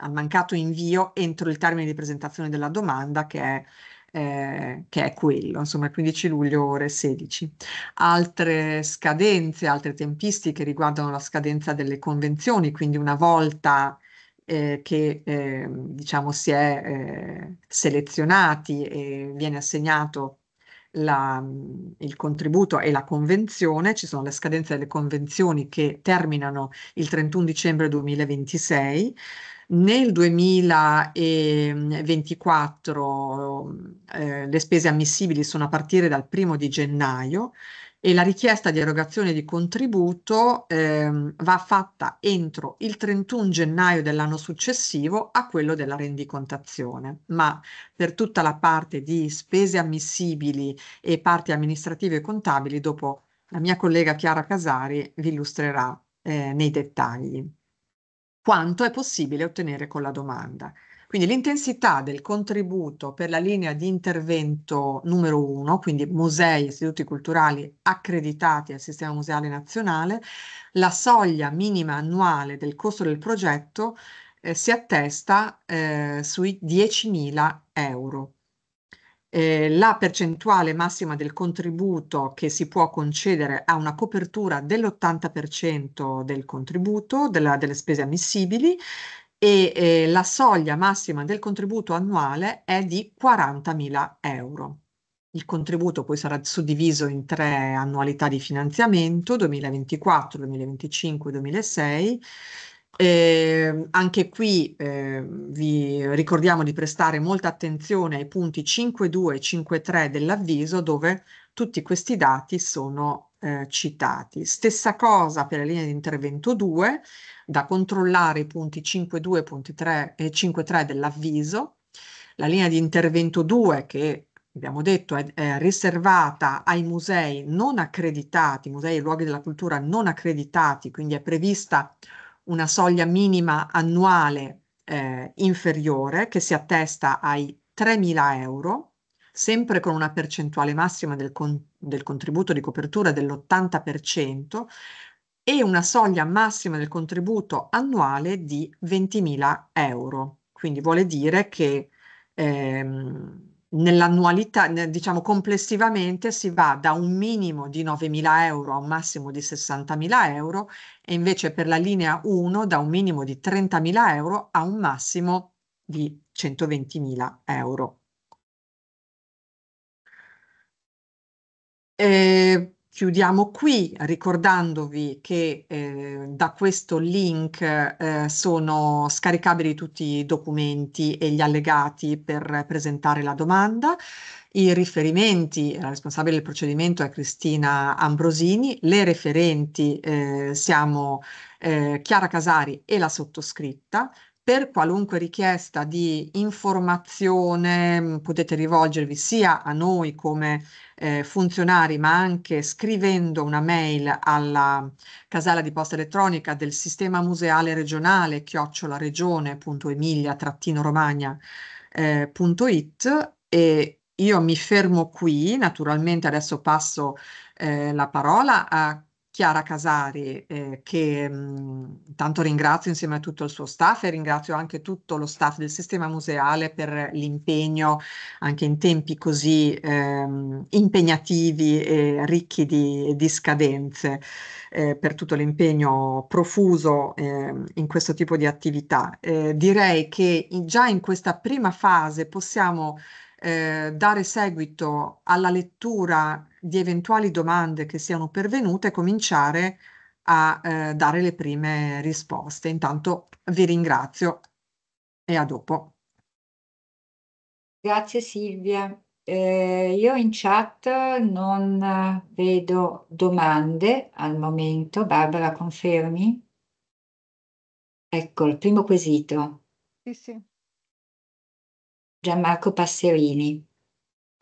al mancato invio entro il termine di presentazione della domanda che è eh, che è quello, insomma, 15 luglio ore 16. Altre scadenze, altre tempistiche riguardano la scadenza delle convenzioni, quindi una volta eh, che eh, diciamo si è eh, selezionati e viene assegnato la, mm, il contributo e la convenzione, ci sono le scadenze delle convenzioni che terminano il 31 dicembre 2026. Nel 2024 mm, eh, le spese ammissibili sono a partire dal primo di gennaio, e la richiesta di erogazione di contributo ehm, va fatta entro il 31 gennaio dell'anno successivo a quello della rendicontazione, ma per tutta la parte di spese ammissibili e parti amministrative e contabili dopo la mia collega Chiara Casari vi illustrerà eh, nei dettagli. Quanto è possibile ottenere con la domanda? Quindi l'intensità del contributo per la linea di intervento numero uno, quindi musei e istituti culturali accreditati al Sistema Museale Nazionale, la soglia minima annuale del costo del progetto eh, si attesta eh, sui 10.000 euro. Eh, la percentuale massima del contributo che si può concedere ha una copertura dell'80% del contributo, della, delle spese ammissibili e eh, la soglia massima del contributo annuale è di 40.000 euro. Il contributo poi sarà suddiviso in tre annualità di finanziamento, 2024, 2025 e 2006. Eh, anche qui eh, vi ricordiamo di prestare molta attenzione ai punti 5.2 e 5.3 dell'avviso dove tutti questi dati sono eh, citati. Stessa cosa per la linea di intervento 2, da controllare i punti 5.2 e 5.3 dell'avviso. La linea di intervento 2 che abbiamo detto è, è riservata ai musei non accreditati, musei e luoghi della cultura non accreditati, quindi è prevista una soglia minima annuale eh, inferiore che si attesta ai 3.000 euro sempre con una percentuale massima del, con del contributo di copertura dell'80% e una soglia massima del contributo annuale di 20.000 euro. Quindi vuole dire che ehm, nell'annualità, diciamo complessivamente, si va da un minimo di 9.000 euro a un massimo di 60.000 euro e invece per la linea 1 da un minimo di 30.000 euro a un massimo di 120.000 euro. Eh, chiudiamo qui ricordandovi che eh, da questo link eh, sono scaricabili tutti i documenti e gli allegati per presentare la domanda. I riferimenti, la responsabile del procedimento è Cristina Ambrosini, le referenti eh, siamo eh, Chiara Casari e la sottoscritta. Per qualunque richiesta di informazione mm, potete rivolgervi sia a noi come eh, funzionari, ma anche scrivendo una mail alla casella di posta elettronica del sistema museale regionale chiocciolaregione.emilia-romagna.it eh, e io mi fermo qui, naturalmente adesso passo eh, la parola a Chiara Casari, eh, che intanto ringrazio insieme a tutto il suo staff e ringrazio anche tutto lo staff del sistema museale per l'impegno anche in tempi così ehm, impegnativi e ricchi di, di scadenze, eh, per tutto l'impegno profuso eh, in questo tipo di attività. Eh, direi che in, già in questa prima fase possiamo eh, dare seguito alla lettura di eventuali domande che siano pervenute e cominciare a eh, dare le prime risposte. Intanto vi ringrazio e a dopo. Grazie Silvia. Eh, io in chat non vedo domande al momento. Barbara, confermi? Ecco, il primo quesito. Sì, sì. Gianmarco Passerini.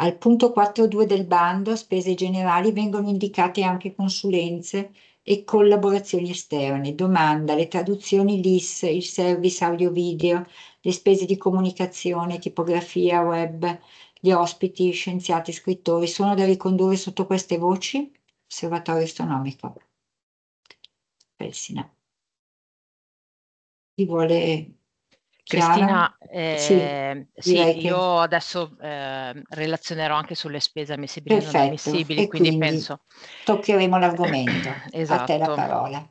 Al punto 4.2 del bando, spese generali, vengono indicate anche consulenze e collaborazioni esterne, domanda, le traduzioni LIS, il service audio-video, le spese di comunicazione, tipografia, web, gli ospiti, scienziati, scrittori, sono da ricondurre sotto queste voci? Osservatorio astronomico. Pelsina. Chi vuole Cristina, eh, sì, ehm, sì io che... adesso eh, relazionerò anche sulle spese ammissibili e non ammissibili, quindi, quindi, penso... Toccheremo l'argomento, esatto. a te la esatto. parola.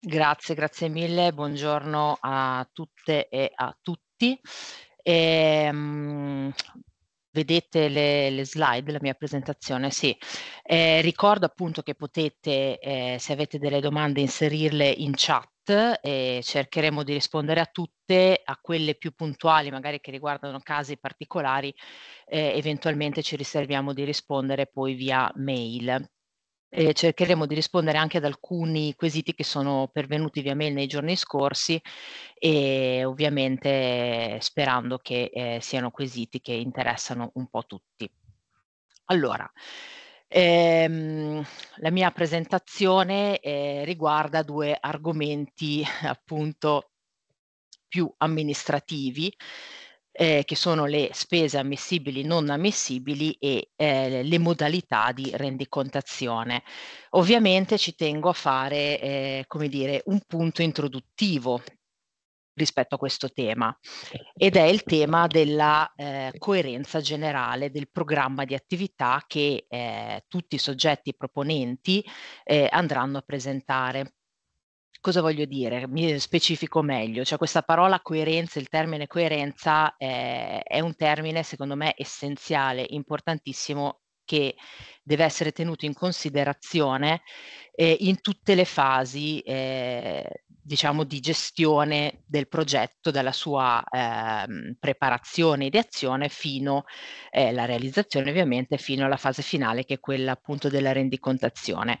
Grazie, grazie mille, buongiorno a tutte e a tutti. E, um, vedete le, le, slide, la mia presentazione, sì. Eh, ricordo appunto che potete, eh, se avete delle domande, inserirle in chat e cercheremo di rispondere a tutte, a quelle più puntuali, magari che riguardano casi particolari, eh, eventualmente ci riserviamo di rispondere poi via mail. Eh, cercheremo di rispondere anche ad alcuni quesiti che sono pervenuti via mail nei giorni scorsi e ovviamente sperando che eh, siano quesiti che interessano un po' tutti. Allora, Ehm, la mia presentazione eh, riguarda due argomenti appunto più amministrativi eh, che sono le spese ammissibili non ammissibili e eh, le modalità di rendicontazione. Ovviamente ci tengo a fare, eh, come dire, un punto introduttivo rispetto a questo tema certo. ed è il tema della eh, coerenza generale del programma di attività che eh, tutti i soggetti proponenti eh, andranno a presentare. Cosa voglio dire? Mi specifico meglio, cioè questa parola coerenza, il termine coerenza eh, è un termine secondo me essenziale, importantissimo che deve essere tenuto in considerazione eh, in tutte le fasi eh, diciamo, di gestione del progetto, dalla sua eh, preparazione e di azione fino alla eh, realizzazione, ovviamente, fino alla fase finale, che è quella appunto della rendicontazione.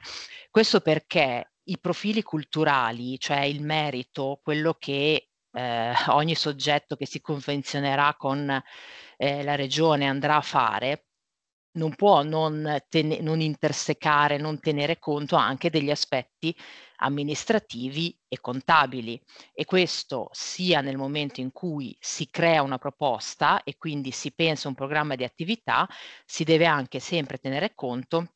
Questo perché i profili culturali, cioè il merito, quello che eh, ogni soggetto che si convenzionerà con eh, la regione andrà a fare, non può non, ten- non intersecare, non tenere conto anche degli aspetti amministrativi e contabili e questo sia nel momento in cui si crea una proposta e quindi si pensa un programma di attività, si deve anche sempre tenere conto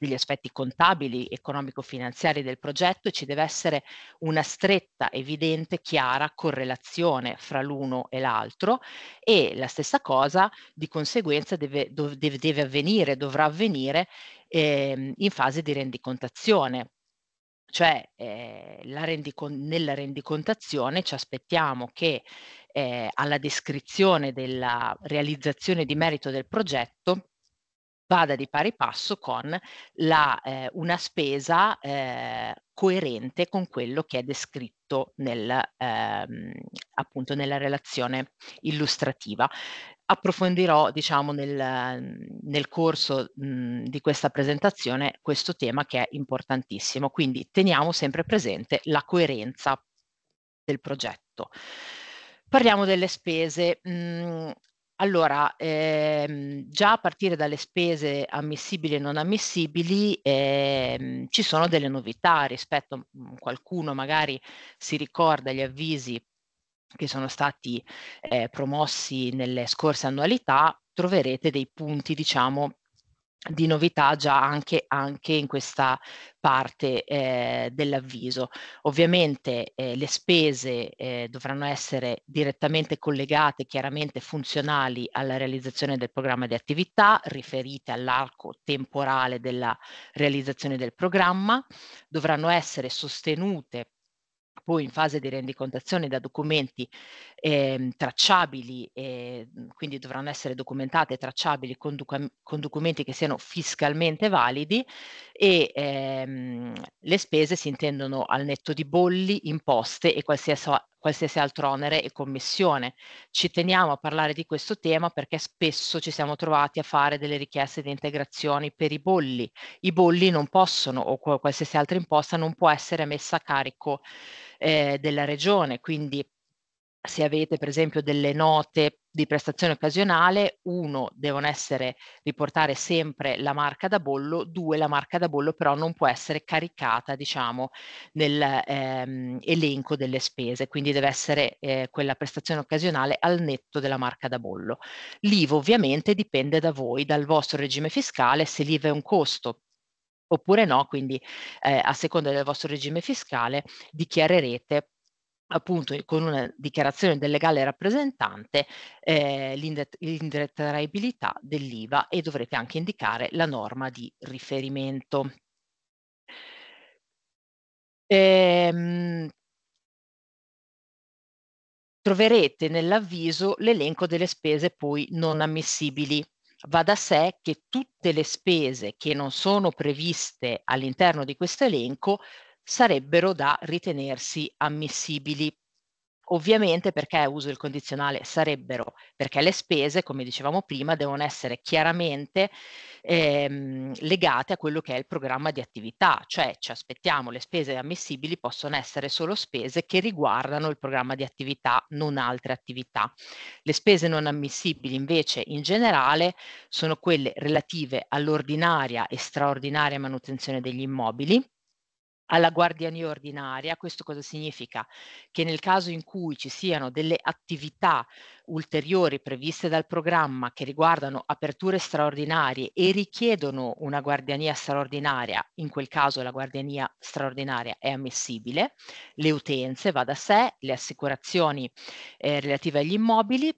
degli aspetti contabili, economico-finanziari del progetto e ci deve essere una stretta, evidente, chiara correlazione fra l'uno e l'altro e la stessa cosa di conseguenza deve, dov, deve, deve avvenire, dovrà avvenire ehm, in fase di rendicontazione. Cioè eh, rendicon- nella rendicontazione ci aspettiamo che eh, alla descrizione della realizzazione di merito del progetto vada di pari passo con la, eh, una spesa eh, coerente con quello che è descritto nel, ehm, appunto nella relazione illustrativa. Approfondirò diciamo, nel, nel corso mh, di questa presentazione questo tema che è importantissimo, quindi teniamo sempre presente la coerenza del progetto. Parliamo delle spese. Mh, allora, ehm, già a partire dalle spese ammissibili e non ammissibili, ehm, ci sono delle novità rispetto a mhmm, qualcuno magari si ricorda gli avvisi che sono stati, ehm, promossi nelle scorse annualità, troverete dei punti, diciamo di novità già anche, anche in questa parte eh, dell'avviso. Ovviamente eh, le spese eh, dovranno essere direttamente collegate, chiaramente funzionali alla realizzazione del programma di attività, riferite all'arco temporale della realizzazione del programma, dovranno essere sostenute poi in fase di rendicontazione da documenti eh, tracciabili, eh, quindi dovranno essere documentate e tracciabili con, docu- con, documenti che siano fiscalmente validi e ehm, le spese si intendono al netto di bolli, imposte e qualsiasi, qualsiasi altro onere e commissione. Ci teniamo a parlare di questo tema perché spesso ci siamo trovati a fare delle richieste di integrazioni per i bolli. I bolli non possono o qualsiasi altra imposta non può essere messa a carico eh, della regione, quindi se avete per esempio delle note di prestazione occasionale, uno devono essere riportare sempre la marca da bollo, due la marca da bollo però non può essere caricata diciamo nell'elenco ehm, delle spese, quindi deve essere eh, quella prestazione occasionale al netto della marca da bollo. L'IVA ovviamente dipende da voi, dal vostro regime fiscale, se l'IVA è un costo oppure no, quindi eh, a seconda del vostro regime fiscale dichiarerete appunto con una dichiarazione del legale rappresentante eh, l'indetraibilità dell'IVA e dovrete anche indicare la norma di riferimento. Ehm, troverete nell'avviso l'elenco delle spese poi non ammissibili. Va da sé che tutte le spese che non sono previste all'interno di questo elenco sarebbero da ritenersi ammissibili. Ovviamente perché uso il condizionale sarebbero, perché le spese, come dicevamo prima, devono essere chiaramente ehm, legate a quello che è il programma di attività, cioè ci aspettiamo le spese ammissibili possono essere solo spese che riguardano il programma di attività, non altre attività. Le spese non ammissibili invece in generale sono quelle relative all'ordinaria e straordinaria manutenzione degli immobili, alla guardiania ordinaria. Questo cosa significa? Che nel caso in cui ci siano delle attività ulteriori previste dal programma che riguardano aperture straordinarie e richiedono una guardiania straordinaria, in quel caso la guardiania straordinaria è ammissibile, le utenze va da sé, le assicurazioni eh, relative agli immobili,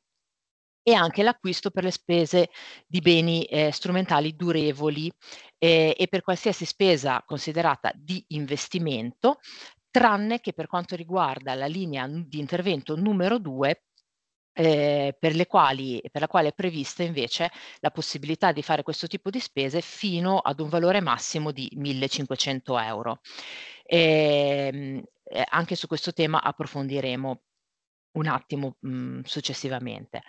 e anche l'acquisto per le spese di beni eh, strumentali durevoli eh, e per qualsiasi spesa considerata di investimento, tranne che per quanto riguarda la linea di intervento numero 2 eh, per, quali, per, la quale è prevista invece la possibilità di fare questo tipo di spese fino ad un valore massimo di 1500 euro. E, ehm, eh, anche su questo tema approfondiremo un attimo mh, mm, successivamente.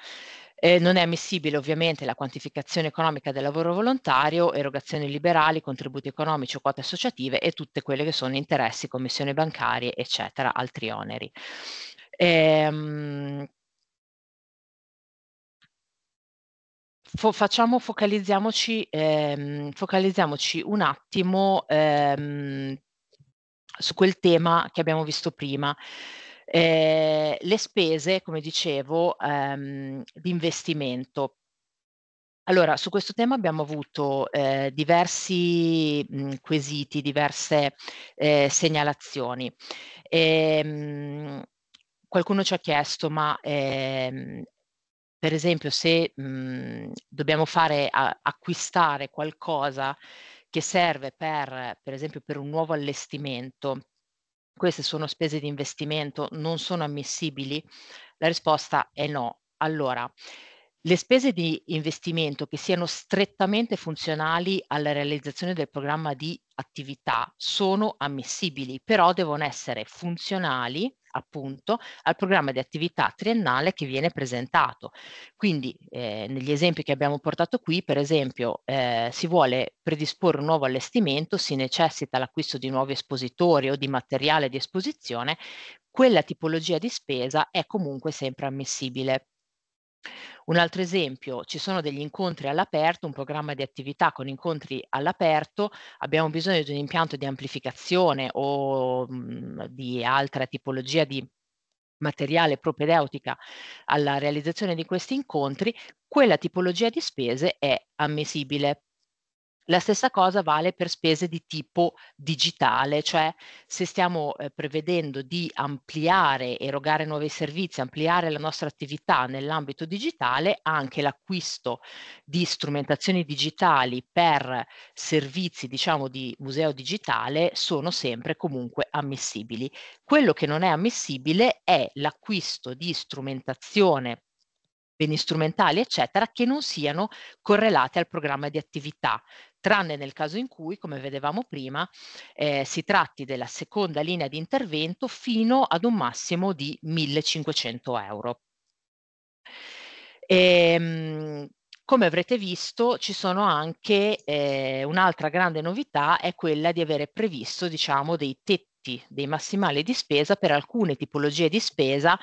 Eh, non è ammissibile ovviamente la quantificazione economica del lavoro volontario, erogazioni liberali, contributi economici o quote associative e tutte quelle che sono interessi, commissioni bancarie, eccetera, altri oneri. Ehm, fo- facciamo, focalizziamoci, ehm, focalizziamoci un attimo ehm, su quel tema che abbiamo visto prima. Eh, le spese, come dicevo, ehm, di investimento. Allora, su questo tema abbiamo avuto eh, diversi mh, quesiti, diverse eh, segnalazioni. Ehm, qualcuno ci ha chiesto, ma ehm, per esempio se mh, dobbiamo fare a, acquistare qualcosa che serve per, per esempio, per un nuovo allestimento, queste sono spese di investimento, non sono ammissibili? La risposta è no. Allora, le spese di investimento che siano strettamente funzionali alla realizzazione del programma di attività sono ammissibili, però devono essere funzionali appunto al programma di attività triennale che viene presentato. Quindi eh, negli esempi che abbiamo portato qui, per esempio, eh, si vuole predisporre un nuovo allestimento, si necessita l'acquisto di nuovi espositori o di materiale di esposizione, quella tipologia di spesa è comunque sempre ammissibile un altro esempio, ci sono degli incontri all'aperto, un programma di attività con incontri all'aperto, abbiamo bisogno di un impianto di amplificazione o mh, mhmm, di altra tipologia di materiale propedeutica alla realizzazione di questi incontri, quella tipologia di spese è ammissibile la stessa cosa vale per spese di tipo digitale, cioè se stiamo eh, prevedendo di ampliare, erogare nuovi servizi, ampliare la nostra attività nell'ambito digitale, anche l'acquisto di strumentazioni digitali per servizi, diciamo, di museo digitale sono sempre comunque ammissibili. Quello che non è ammissibile è l'acquisto di strumentazione beni strumentali, eccetera, che non siano correlate al programma di attività, tranne nel caso in cui, come vedevamo prima, eh, si tratti della seconda linea di intervento fino ad un massimo di 1500 euro. E, ehm, come avrete visto ci sono anche eh, un'altra grande novità è quella di avere previsto diciamo dei tetti dei massimali di spesa per alcune tipologie di spesa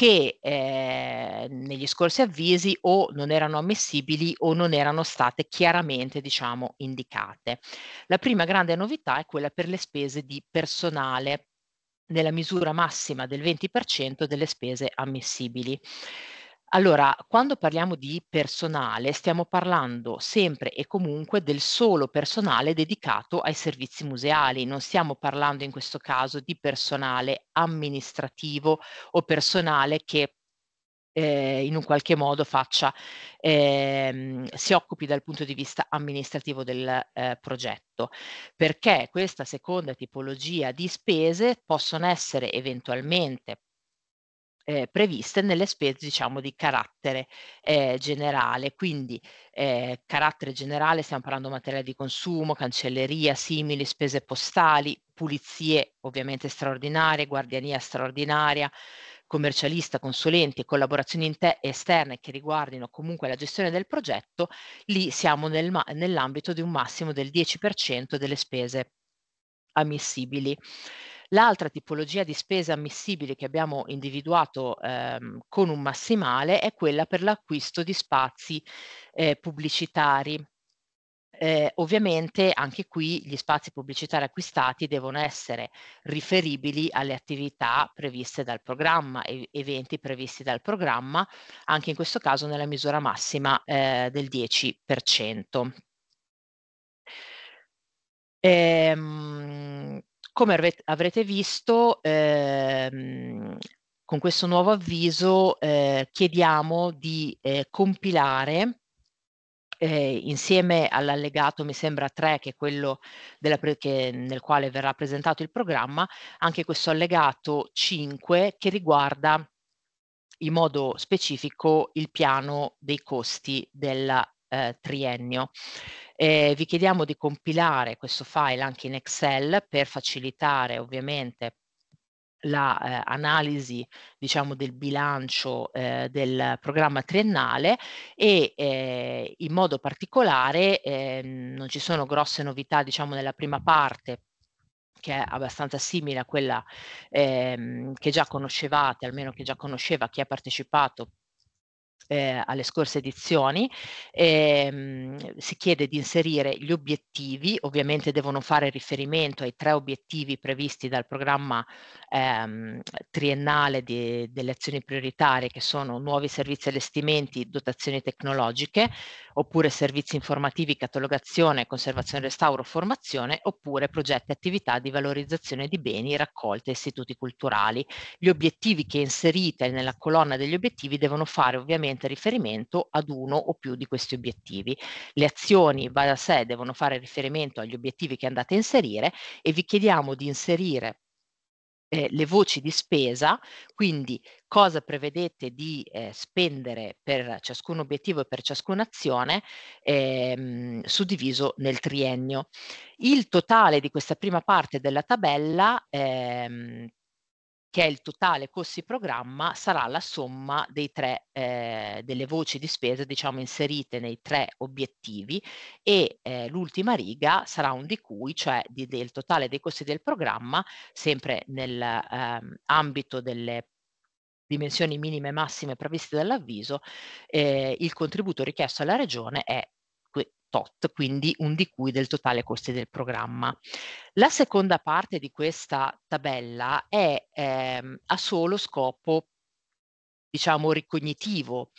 che eh, negli scorsi avvisi o non erano ammissibili o non erano state chiaramente diciamo, indicate. La prima grande novità è quella per le spese di personale nella misura massima del 20% delle spese ammissibili. Allora, quando parliamo di personale, stiamo parlando sempre e comunque del solo personale dedicato ai servizi museali, non stiamo parlando in questo caso di personale amministrativo o personale che eh, in un qualche modo faccia, eh, si occupi dal punto di vista amministrativo del eh, progetto, perché questa seconda tipologia di spese possono essere eventualmente eh, previste nelle spese diciamo di carattere eh, generale. Quindi eh, carattere generale stiamo parlando di materia di consumo, cancelleria, simili, spese postali, pulizie ovviamente straordinarie, guardiania straordinaria, commercialista, consulenti e collaborazioni esterne che riguardino comunque la gestione del progetto, lì siamo nel nell'ambito di un massimo del 10% delle spese ammissibili. L'altra tipologia di spesa ammissibile che abbiamo individuato ehm, con un massimale è quella per l'acquisto di spazi eh, pubblicitari. Eh, ovviamente anche qui gli spazi pubblicitari acquistati devono essere riferibili alle attività previste dal programma, e- eventi previsti dal programma, anche in questo caso nella misura massima eh, del 10%. Ehm, come avrete visto, ehm, con questo nuovo avviso eh, chiediamo di eh, compilare eh, insieme all'allegato, mi sembra 3, che è quello che, nel quale verrà presentato il programma, anche questo allegato 5 che riguarda in modo specifico il piano dei costi della eh, triennio. Eh, vi chiediamo di compilare questo file anche in Excel per facilitare ovviamente l'analisi la, eh, diciamo del bilancio eh, del programma triennale e eh, in modo particolare ehm, non ci sono grosse novità diciamo nella prima parte che è abbastanza simile a quella ehm, che già conoscevate, almeno che già conosceva chi ha partecipato eh, alle scorse edizioni, ehm, si chiede di inserire gli obiettivi, ovviamente devono fare riferimento ai tre obiettivi previsti dal programma ehm, triennale di, delle azioni prioritarie che sono nuovi servizi e allestimenti, dotazioni tecnologiche, oppure servizi informativi, catalogazione, conservazione, restauro, formazione, oppure progetti e attività di valorizzazione di beni raccolte e istituti culturali. Gli obiettivi che inserite nella colonna degli obiettivi devono fare ovviamente espressamente riferimento ad uno o più di questi obiettivi. Le azioni va da sé devono fare riferimento agli obiettivi che andate a inserire e vi chiediamo di inserire eh, le voci di spesa, quindi cosa prevedete di eh, spendere per ciascun obiettivo e per ciascuna azione ehm, suddiviso nel triennio. Il totale di questa prima parte della tabella ehm, che è il totale costi programma, sarà la somma dei tre, eh, delle voci di spesa diciamo, inserite nei tre obiettivi e eh, l'ultima riga sarà un di cui, cioè di, del totale dei costi del programma, sempre nell'ambito ehm, eh, delle dimensioni minime e massime previste dall'avviso, eh, il contributo richiesto alla Regione è tot, quindi un di cui del totale costi del programma. La seconda parte di questa tabella è ehm, a solo scopo, diciamo, ricognitivo.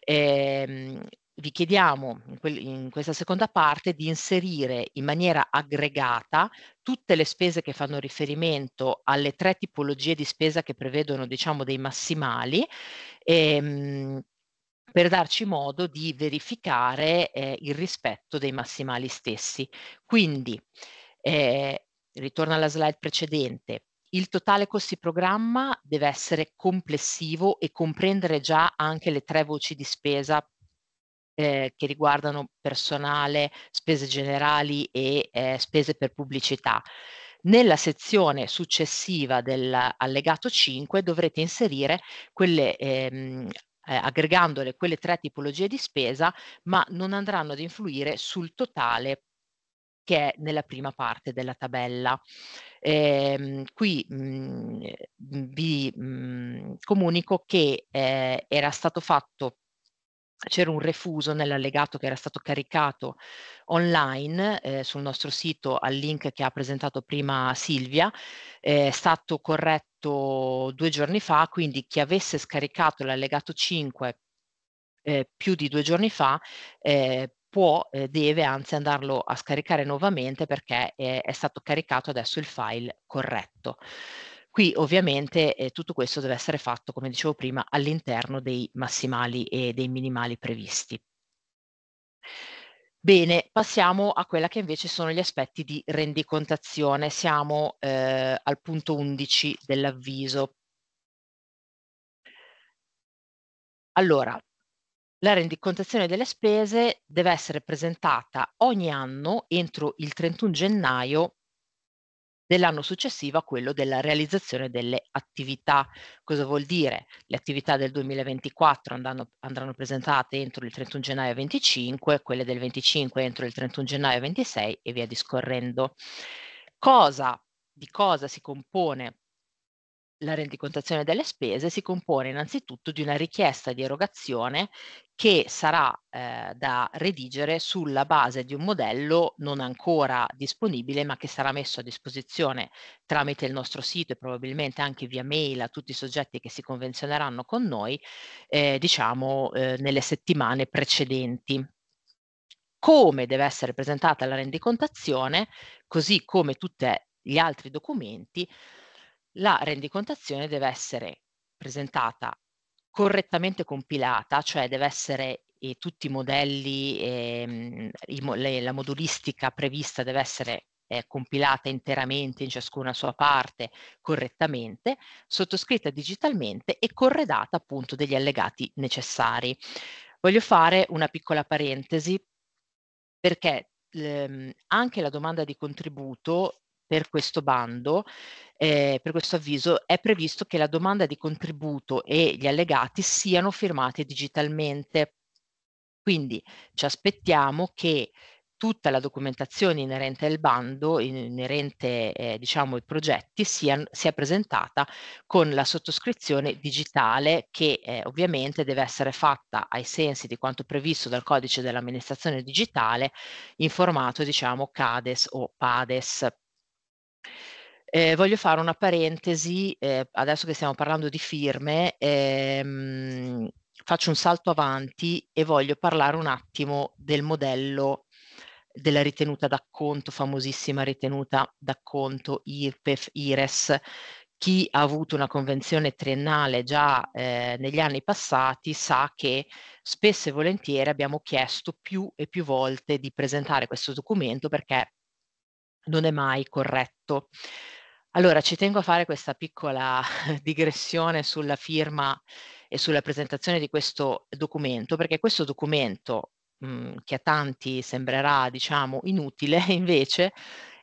Ehm, vi chiediamo in, que- in, questa seconda parte di inserire in maniera aggregata tutte le spese che fanno riferimento alle tre tipologie di spesa che prevedono diciamo, dei massimali ehm, per darci modo di verificare eh, il rispetto dei massimali stessi. Quindi, eh, ritorno alla slide precedente, il totale costi programma deve essere complessivo e comprendere già anche le tre voci di spesa eh, che riguardano personale, spese generali e eh, spese per pubblicità. Nella sezione successiva dell'allegato 5 dovrete inserire quelle ehm, eh, aggregandole quelle tre tipologie di spesa, ma non andranno ad influire sul totale che è nella prima parte della tabella. Ehm, mm, eh, qui mh, vi mh, mm, comunico che eh, era stato fatto c'era un refuso nell'allegato che era stato caricato online eh, sul nostro sito al link che ha presentato prima Silvia, eh, è stato corretto due giorni fa, quindi chi avesse scaricato l'allegato 5 eh, più di due giorni fa eh, può, eh, deve anzi andarlo a scaricare nuovamente perché è, è stato caricato adesso il file corretto. Qui ovviamente eh, tutto questo deve essere fatto, come dicevo prima, all'interno dei massimali e dei minimali previsti. Bene, passiamo a quella che invece sono gli aspetti di rendicontazione. Siamo eh, al punto 11 dell'avviso. Allora, la rendicontazione delle spese deve essere presentata ogni anno entro il 31 gennaio dell'anno successivo a quello della realizzazione delle attività. Cosa vuol dire? Le attività del 2024 andranno, andranno presentate entro il 31 gennaio 25, quelle del 25 entro il 31 gennaio 26 e via discorrendo. Cosa, di cosa si compone la rendicontazione delle spese si compone innanzitutto di una richiesta di erogazione che sarà eh, da redigere sulla base di un modello non ancora disponibile ma che sarà messo a disposizione tramite il nostro sito e probabilmente anche via mail a tutti i soggetti che si convenzioneranno con noi eh, diciamo eh, nelle settimane precedenti come deve essere presentata la rendicontazione, così come tutti gli altri documenti, la rendicontazione deve essere presentata correttamente compilata, cioè deve essere eh, tutti i modelli, eh, i, le, la modulistica prevista deve essere eh, compilata interamente in ciascuna sua parte correttamente, sottoscritta digitalmente e corredata appunto degli allegati necessari. Voglio fare una piccola parentesi perché ehm, anche la domanda di contributo per questo bando, eh, per questo avviso, è previsto che la domanda di contributo e gli allegati siano firmati digitalmente. Quindi ci aspettiamo che tutta la documentazione inerente al bando, inerente eh, diciamo ai progetti, sia, sia, presentata con la sottoscrizione digitale che eh, ovviamente deve essere fatta ai sensi di quanto previsto dal codice dell'amministrazione digitale in formato diciamo CADES o PADES eh, voglio fare una parentesi, eh, adesso che stiamo parlando di firme, ehm, faccio un salto avanti e voglio parlare un attimo del modello della ritenuta d'acconto, famosissima ritenuta d'acconto IRPEF, IRES. Chi ha avuto una convenzione triennale già eh, negli anni passati sa che spesso e volentieri abbiamo chiesto più e più volte di presentare questo documento perché non è mai corretto. Allora, ci tengo a fare questa piccola digressione sulla firma e sulla presentazione di questo documento, perché questo documento, mh, mm, che a tanti sembrerà, diciamo, inutile, invece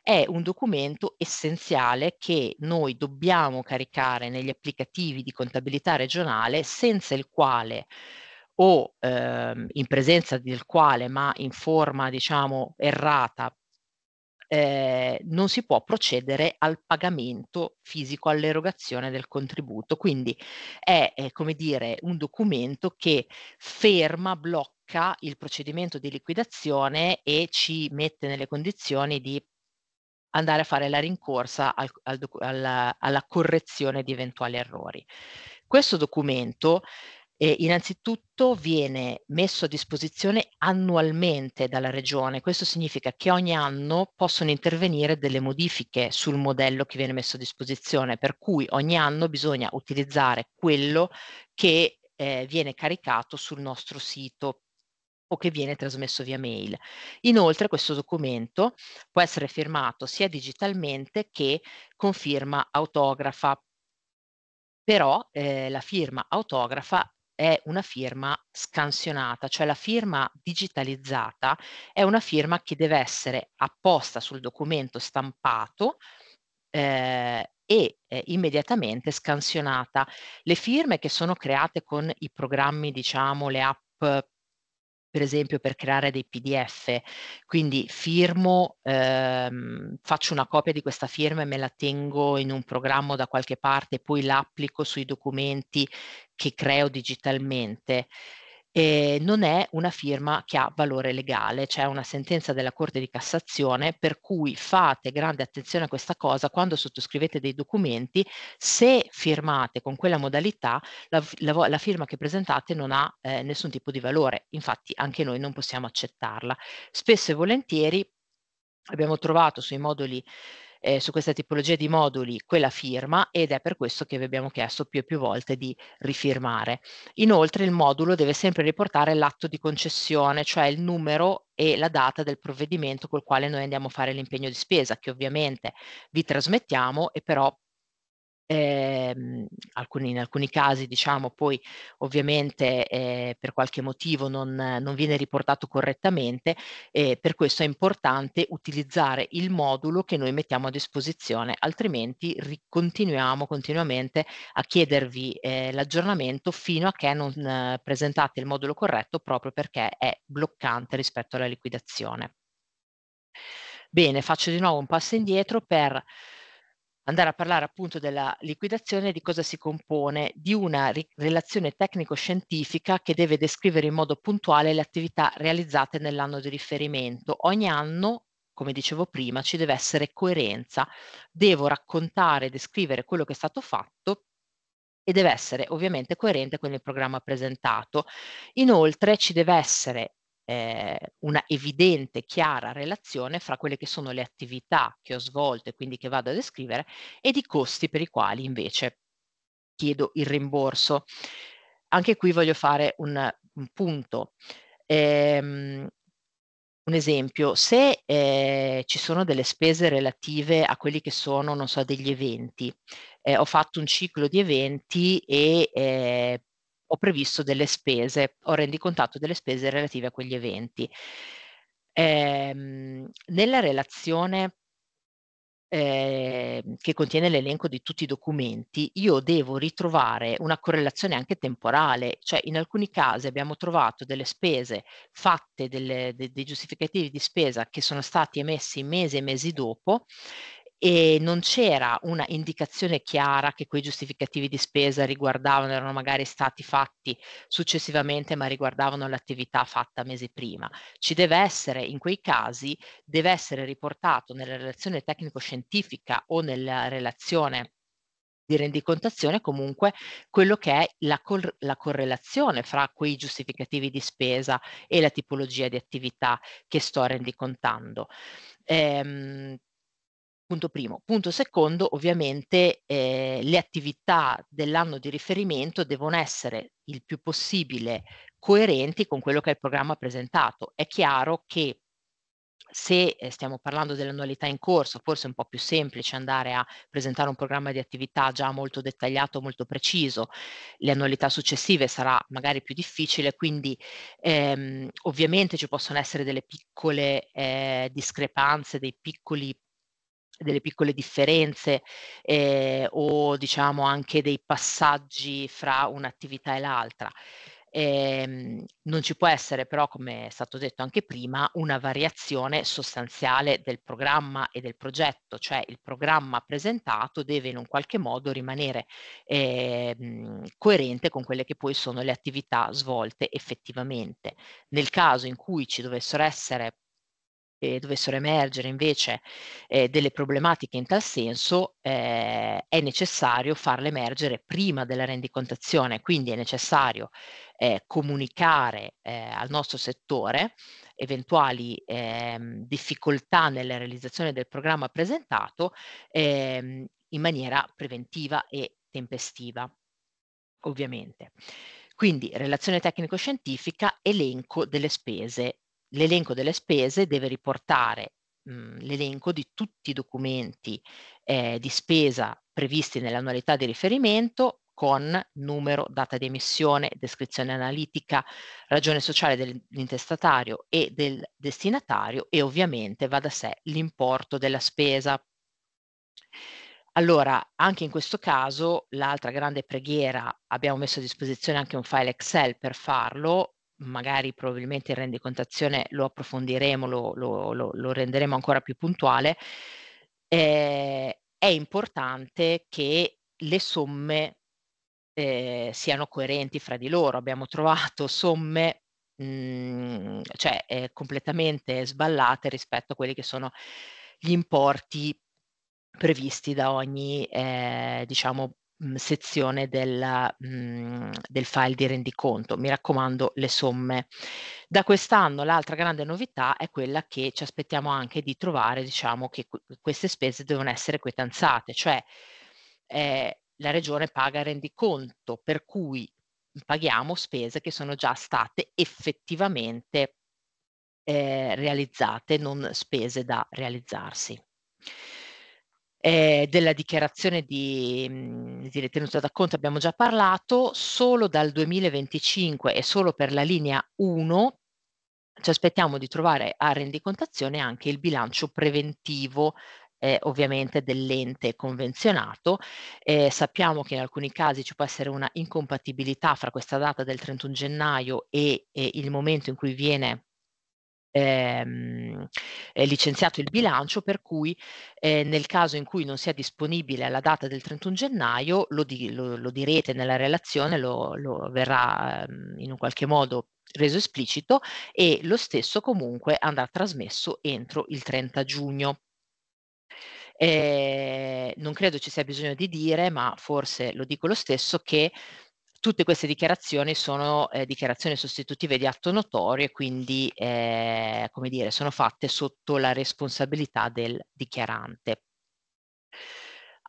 è un documento essenziale che noi dobbiamo caricare negli applicativi di contabilità regionale, senza il quale o ehm, in presenza del quale, ma in forma, diciamo, errata, eh, non si può procedere al pagamento fisico, all'erogazione del contributo. Quindi è, eh, come dire, un documento che ferma, blocca il procedimento di liquidazione e ci mette nelle condizioni di andare a fare la rincorsa al, al, alla, alla correzione di eventuali errori. Questo documento eh, innanzitutto viene messo a disposizione annualmente dalla regione. Questo significa che ogni anno possono intervenire delle modifiche sul modello che viene messo a disposizione, per cui ogni anno bisogna utilizzare quello che eh, viene caricato sul nostro sito o che viene trasmesso via mail. Inoltre questo documento può essere firmato sia digitalmente che con firma autografa, però eh, la firma autografa è una firma scansionata, cioè la firma digitalizzata è una firma che deve essere apposta sul documento stampato eh, e eh, immediatamente scansionata. Le firme che sono create con i programmi, diciamo, le app per esempio per creare dei PDF. Quindi firmo, ehm, faccio una copia di questa firma e me la tengo in un programma da qualche parte, poi l'applico sui documenti che creo digitalmente eh, non è una firma che ha valore legale, c'è cioè una sentenza della Corte di Cassazione per cui fate grande attenzione a questa cosa quando sottoscrivete dei documenti, se firmate con quella modalità la, la, la firma che presentate non ha eh, nessun tipo di valore, infatti anche noi non possiamo accettarla. Spesso e volentieri abbiamo trovato sui moduli eh, su questa tipologia di moduli quella firma ed è per questo che vi abbiamo chiesto più e più volte di rifirmare. Inoltre il modulo deve sempre riportare l'atto di concessione, cioè il numero e la data del provvedimento col quale noi andiamo a fare l'impegno di spesa, che ovviamente vi trasmettiamo e però Ehm, alcuni, in alcuni casi, diciamo, poi ovviamente eh, per qualche motivo non, non viene riportato correttamente e eh, per questo è importante utilizzare il modulo che noi mettiamo a disposizione, altrimenti continuiamo continuamente a chiedervi eh, l'aggiornamento fino a che non eh, presentate il modulo corretto proprio perché è bloccante rispetto alla liquidazione. Bene, faccio di nuovo un passo indietro per andare a parlare appunto della liquidazione di cosa si compone di una ri- relazione tecnico-scientifica che deve descrivere in modo puntuale le attività realizzate nell'anno di riferimento. Ogni anno come dicevo prima, ci deve essere coerenza. Devo raccontare, descrivere quello che è stato fatto e deve essere ovviamente coerente con il programma presentato. Inoltre ci deve essere eh, una evidente, chiara relazione fra quelle che sono le attività che ho svolto e quindi che vado a descrivere ed i costi per i quali invece chiedo il rimborso. Anche qui voglio fare un, un punto. Ehm, un esempio, se eh, ci sono delle spese relative a quelli che sono, non so, degli eventi, eh, ho fatto un ciclo di eventi e eh, ho previsto delle spese, ho rendicontato delle spese relative a quegli eventi. Ehm, nella relazione eh, che contiene l'elenco di tutti i documenti, io devo ritrovare una correlazione anche temporale, cioè in alcuni casi abbiamo trovato delle spese fatte, delle, de, dei giustificativi di spesa che sono stati emessi mesi e mesi dopo e non c'era una indicazione chiara che quei giustificativi di spesa riguardavano, erano magari stati fatti successivamente, ma riguardavano l'attività fatta mesi prima. Ci deve essere, in quei casi, deve essere riportato nella relazione tecnico-scientifica o nella relazione di rendicontazione comunque quello che è la, cor- la, correlazione fra quei giustificativi di spesa e la tipologia di attività che sto rendicontando. Ehm, punto primo. Punto secondo, ovviamente eh, le attività dell'anno di riferimento devono essere il più possibile coerenti con quello che è il programma presentato. È chiaro che se eh, stiamo parlando dell'annualità in corso, forse è un po' più semplice andare a presentare un programma di attività già molto dettagliato, molto preciso, le annualità successive sarà magari più difficile, quindi ehm, ovviamente ci possono essere delle piccole eh, discrepanze, dei piccoli delle piccole differenze eh, o diciamo anche dei passaggi fra un'attività e l'altra. Eh, non ci può essere però, come è stato detto anche prima, una variazione sostanziale del programma e del progetto, cioè il programma presentato deve in un qualche modo rimanere eh, coerente con quelle che poi sono le attività svolte effettivamente. Nel caso in cui ci dovessero essere eh, dovessero emergere invece eh, delle problematiche in tal senso, eh, è necessario farle emergere prima della rendicontazione, quindi è necessario eh, comunicare eh, al nostro settore eventuali ehm, difficoltà nella realizzazione del programma presentato ehm, in maniera preventiva e tempestiva, ovviamente. Quindi relazione tecnico-scientifica, elenco delle spese l'elenco delle spese deve riportare mhmm, l'elenco di tutti i documenti eh, di spesa previsti nell'annualità di riferimento con numero, data di emissione, descrizione analitica, ragione sociale dell'intestatario e del destinatario e ovviamente va da sé l'importo della spesa. Allora, anche in questo caso, l'altra grande preghiera, abbiamo messo a disposizione anche un file Excel per farlo, magari probabilmente in rendicontazione lo approfondiremo, lo, lo, lo, lo renderemo ancora più puntuale, eh, è importante che le somme eh, siano coerenti fra di loro. Abbiamo trovato somme mh, mm, cioè, eh, completamente sballate rispetto a quelli che sono gli importi previsti da ogni eh, diciamo, mh, mhmm, sezione della, mh, mhmm, del file di rendiconto. Mi raccomando le somme. Da quest'anno l'altra grande novità è quella che ci aspettiamo anche di trovare, diciamo che qu- queste spese devono essere quietanzate, cioè eh, la regione paga il rendiconto, per cui paghiamo spese che sono già state effettivamente eh, realizzate, non spese da realizzarsi eh, della dichiarazione di, mm, di ritenuta d'acconto abbiamo già parlato, solo dal 2025 e solo per la linea 1 ci aspettiamo di trovare a rendicontazione anche il bilancio preventivo eh, ovviamente dell'ente convenzionato. Eh, sappiamo che in alcuni casi ci può essere una incompatibilità fra questa data del 31 gennaio e, e il momento in cui viene ehm, licenziato il bilancio, per cui eh, nel caso in cui non sia disponibile alla data del 31 gennaio, lo, di, lo, lo direte nella relazione, lo, lo verrà ehm, in un qualche modo reso esplicito e lo stesso comunque andrà trasmesso entro il 30 giugno. Eh, non credo ci sia bisogno di dire, ma forse lo dico lo stesso, che tutte queste dichiarazioni sono eh, dichiarazioni sostitutive di atto notorio e quindi, eh, come dire, sono fatte sotto la responsabilità del dichiarante.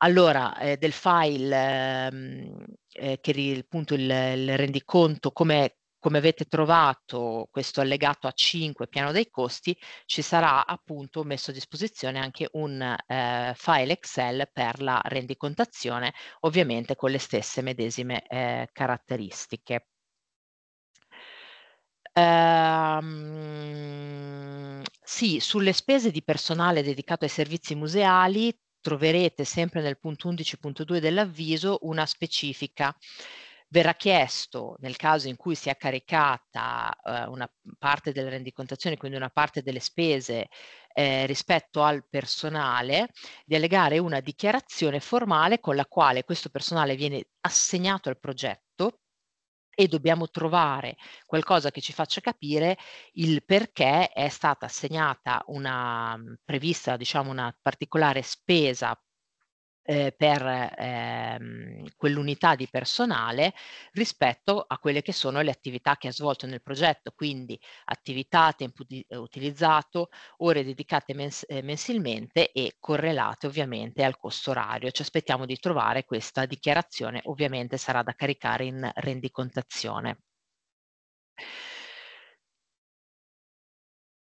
Allora, eh, del file ehm, eh, che appunto il, il rendiconto, come come avete trovato questo allegato a 5 piano dei costi, ci sarà appunto messo a disposizione anche un eh, file Excel per la rendicontazione, ovviamente con le stesse medesime eh, caratteristiche. Ehm, sì, sulle spese di personale dedicato ai servizi museali troverete sempre nel punto 11.2 dell'avviso una specifica verrà chiesto, nel caso in cui sia caricata eh, una parte della rendicontazione, quindi una parte delle spese eh, rispetto al personale, di allegare una dichiarazione formale con la quale questo personale viene assegnato al progetto e dobbiamo trovare qualcosa che ci faccia capire il perché è stata assegnata una mm, prevista, diciamo, una particolare spesa eh, per ehm, quell'unità di personale rispetto a quelle che sono le attività che ha svolto nel progetto, quindi attività, tempo di, eh, utilizzato, ore dedicate mens- eh, mensilmente e correlate ovviamente al costo orario. Ci aspettiamo di trovare questa dichiarazione, ovviamente sarà da caricare in rendicontazione.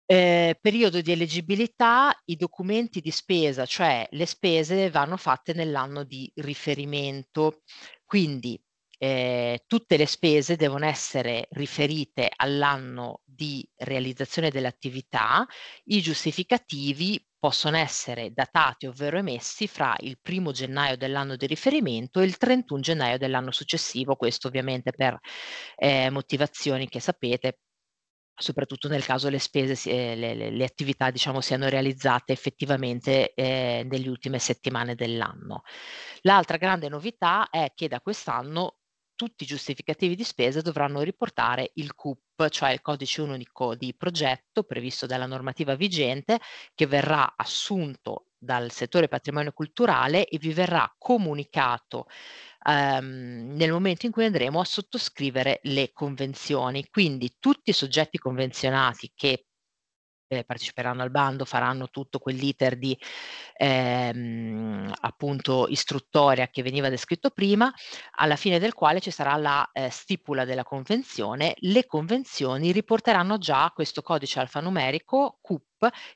Eh, periodo di eleggibilità, i documenti di spesa, cioè le spese vanno fatte nell'anno di riferimento, quindi eh, tutte le spese devono essere riferite all'anno di realizzazione dell'attività, i giustificativi possono essere datati ovvero emessi fra il 1 gennaio dell'anno di riferimento e il 31 gennaio dell'anno successivo, questo ovviamente per eh, motivazioni che sapete soprattutto nel caso le spese, eh, le, le, le attività diciamo, siano realizzate effettivamente eh, nelle ultime settimane dell'anno. L'altra grande novità è che da quest'anno tutti i giustificativi di spesa dovranno riportare il CUP, cioè il codice unico di progetto previsto dalla normativa vigente, che verrà assunto dal settore patrimonio culturale e vi verrà comunicato ehm, nel momento in cui andremo a sottoscrivere le convenzioni. Quindi tutti i soggetti convenzionati che eh, parteciperanno al bando, faranno tutto quell'iter di ehm, appunto istruttoria che veniva descritto prima, alla fine del quale ci sarà la eh, stipula della convenzione. Le convenzioni riporteranno già questo codice alfanumerico CUP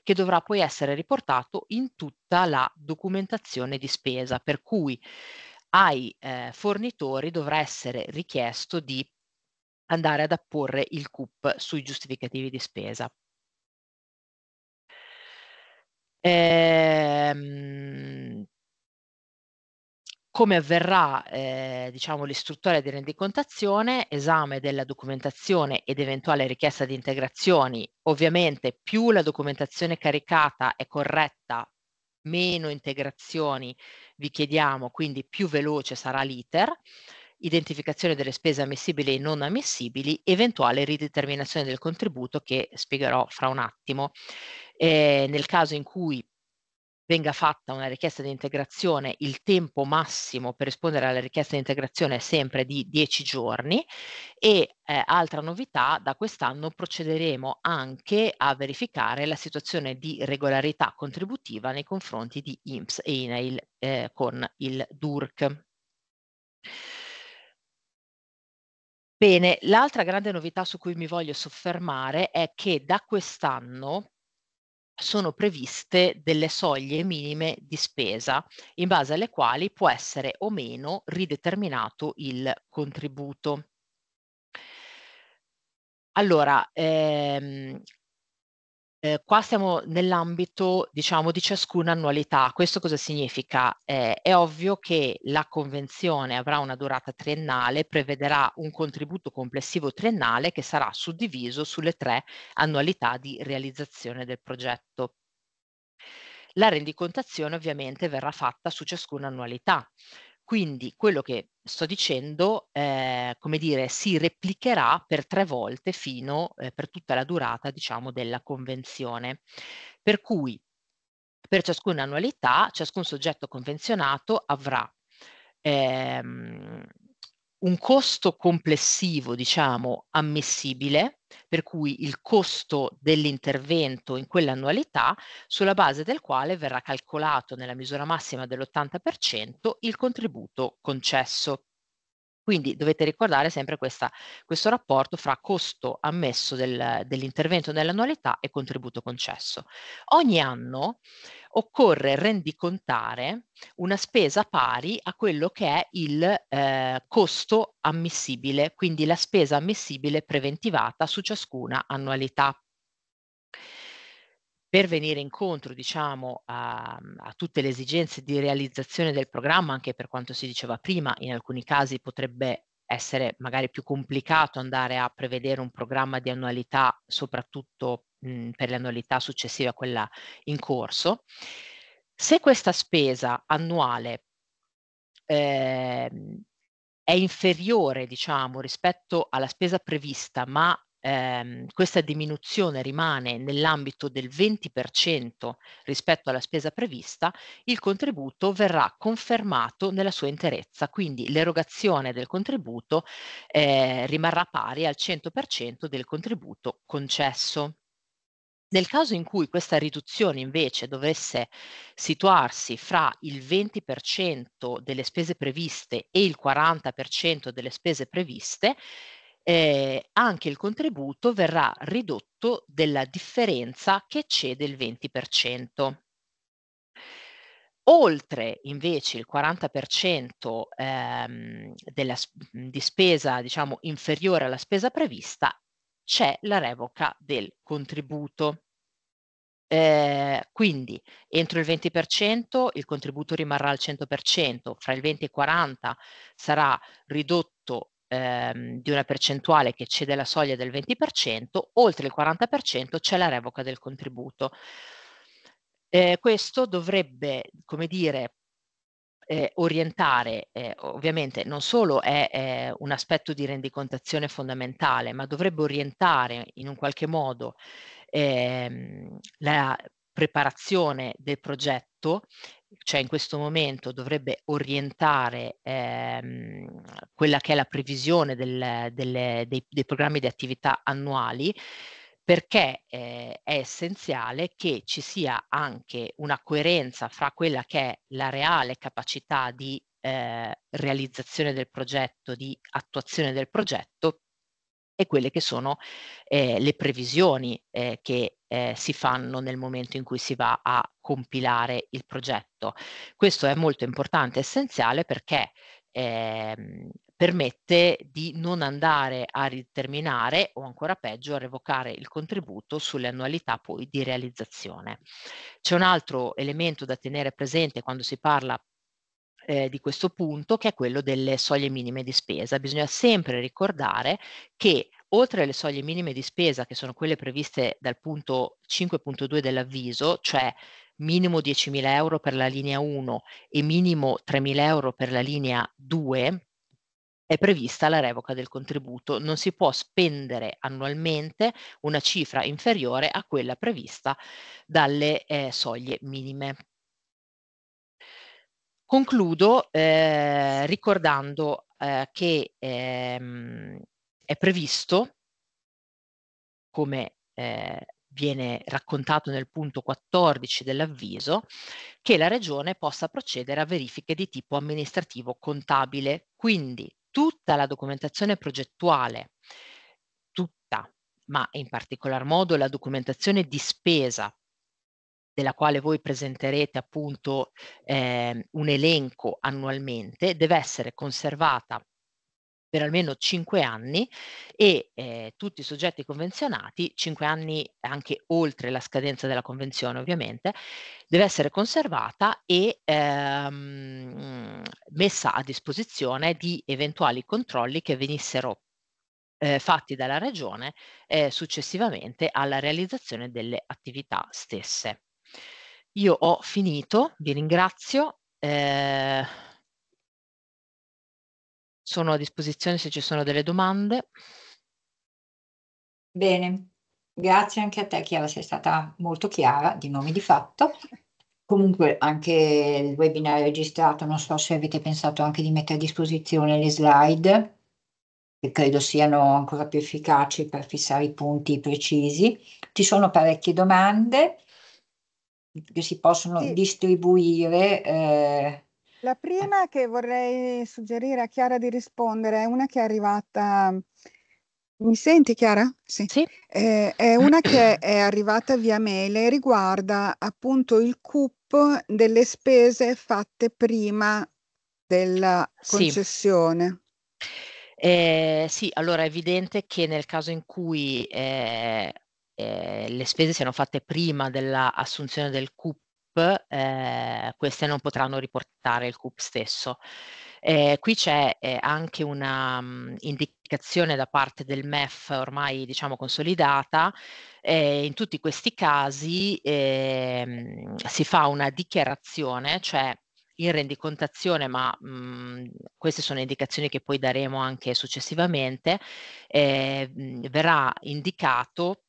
che dovrà poi essere riportato in tutta la documentazione di spesa, per cui ai eh, fornitori dovrà essere richiesto di andare ad apporre il CUP sui giustificativi di spesa. Ehm, come avverrà eh, diciamo, l'istruttoria di rendicontazione, esame della documentazione ed eventuale richiesta di integrazioni. Ovviamente più la documentazione caricata è corretta, meno integrazioni vi chiediamo quindi più veloce sarà l'iter, identificazione delle spese ammissibili e non ammissibili, eventuale rideterminazione del contributo che spiegherò fra un attimo. Eh, nel caso in cui venga fatta una richiesta di integrazione, il tempo massimo per rispondere alla richiesta di integrazione è sempre di 10 giorni e eh, altra novità, da quest'anno procederemo anche a verificare la situazione di regolarità contributiva nei confronti di IMSS e INAIL eh, con il DURC. Bene, l'altra grande novità su cui mi voglio soffermare è che da quest'anno sono previste delle soglie minime di spesa, in base alle quali può essere o meno rideterminato il contributo. Allora, ehm, eh, qua siamo nell'ambito, diciamo, di ciascuna annualità. Questo cosa significa? Eh, è ovvio che la convenzione avrà una durata triennale, prevederà un contributo complessivo triennale che sarà suddiviso sulle tre annualità di realizzazione del progetto. La rendicontazione ovviamente verrà fatta su ciascuna annualità. Quindi quello che sto dicendo, ehm, come dire, si replicherà per tre volte fino ehm, per tutta la durata, diciamo, della convenzione. Per cui per ciascuna annualità, ciascun soggetto convenzionato avrà ehm, un costo complessivo, diciamo, ammissibile per cui il costo dell'intervento in quell'annualità sulla base del quale verrà calcolato nella misura massima dell'80% il contributo concesso. Quindi dovete ricordare sempre questa, questo rapporto fra costo ammesso del, dell'intervento nell'annualità e contributo concesso. Ogni anno occorre rendicontare una spesa pari a quello che è il eh, costo ammissibile, quindi la spesa ammissibile preventivata su ciascuna annualità per venire incontro diciamo, a, mhmm, a, tutte le esigenze di realizzazione del programma, anche per quanto si diceva prima, in alcuni casi potrebbe essere magari più complicato andare a prevedere un programma di annualità, soprattutto mh, mhmm, per le annualità successive a quella in corso. Se questa spesa annuale eh, è inferiore, diciamo, rispetto alla spesa prevista, ma ehm, questa diminuzione rimane nell'ambito del 20% rispetto alla spesa prevista, il contributo verrà confermato nella sua interezza, quindi l'erogazione del contributo eh, rimarrà pari al 100% del contributo concesso. Nel caso in cui questa riduzione invece dovesse situarsi fra il 20% delle spese previste e il 40% delle spese previste, eh, anche il contributo verrà ridotto della differenza che eccede il 20%. Oltre invece il 40% ehm, della, di spesa diciamo, inferiore alla spesa prevista c'è la revoca del contributo. Eh, quindi entro il 20% il contributo rimarrà al 100%, fra il 20 e il 40 sarà ridotto ehm, di una percentuale che cede la soglia del 20%, oltre il 40% c'è la revoca del contributo. Eh, questo dovrebbe, come dire, eh, orientare, eh, ovviamente non solo è, è un aspetto di rendicontazione fondamentale, ma dovrebbe orientare in un qualche modo ehm, la preparazione del progetto cioè in questo momento dovrebbe orientare ehm, quella che è la previsione del, delle, dei, dei, programmi di attività annuali, perché eh, è essenziale che ci sia anche una coerenza fra quella che è la reale capacità di eh, realizzazione del progetto, di attuazione del progetto e quelle che sono eh, le previsioni eh, che eh, si fanno nel momento in cui si va a compilare il progetto. Questo è molto importante, essenziale perché ehm, permette di non andare a rideterminare o ancora peggio a revocare il contributo sulle annualità poi di realizzazione. C'è un altro elemento da tenere presente quando si parla eh, di questo punto, che è quello delle soglie minime di spesa. Bisogna sempre ricordare che oltre alle soglie minime di spesa, che sono quelle previste dal punto 5.2 dell'avviso, cioè minimo 10.000 euro per la linea 1 e minimo 3.000 euro per la linea 2, è prevista la revoca del contributo. Non si può spendere annualmente una cifra inferiore a quella prevista dalle eh, soglie minime. Concludo eh, ricordando eh, che ehm, è previsto, come eh, viene raccontato nel punto 14 dell'avviso, che la Regione possa procedere a verifiche di tipo amministrativo contabile. Quindi tutta la documentazione progettuale, tutta, ma in particolar modo la documentazione di spesa della quale voi presenterete appunto eh, un elenco annualmente, deve essere conservata per almeno 5 anni e eh, tutti i soggetti convenzionati, 5 anni anche oltre la scadenza della convenzione ovviamente, deve essere conservata e ehm, messa a disposizione di eventuali controlli che venissero eh, fatti dalla Regione eh, successivamente alla realizzazione delle attività stesse. Io ho finito, vi ringrazio. Eh, sono a disposizione se ci sono delle domande. Bene, grazie anche a te Chiara, sei stata molto chiara di nomi di fatto. Comunque anche il webinar è registrato, non so se avete pensato anche di mettere a disposizione le slide, che credo siano ancora più efficaci per fissare i punti precisi. Ci sono parecchie domande, che si possono sì. distribuire. Eh. La prima eh. che vorrei suggerire a Chiara di rispondere è una che è arrivata. Mi senti Chiara? Sì. sì. Eh, è una che è arrivata via mail e riguarda appunto il CUP delle spese fatte prima della concessione. Sì. Eh, sì, allora è evidente che nel caso in cui eh, eh, le spese siano fatte prima dell'assunzione del CUP, eh, queste non potranno riportare il CUP stesso. Eh, qui c'è eh, anche una um, indicazione da parte del MEF ormai diciamo consolidata, eh, in tutti questi casi ehm, si fa una dichiarazione, cioè in rendicontazione, ma mh, queste sono indicazioni che poi daremo anche successivamente, eh, verrà indicato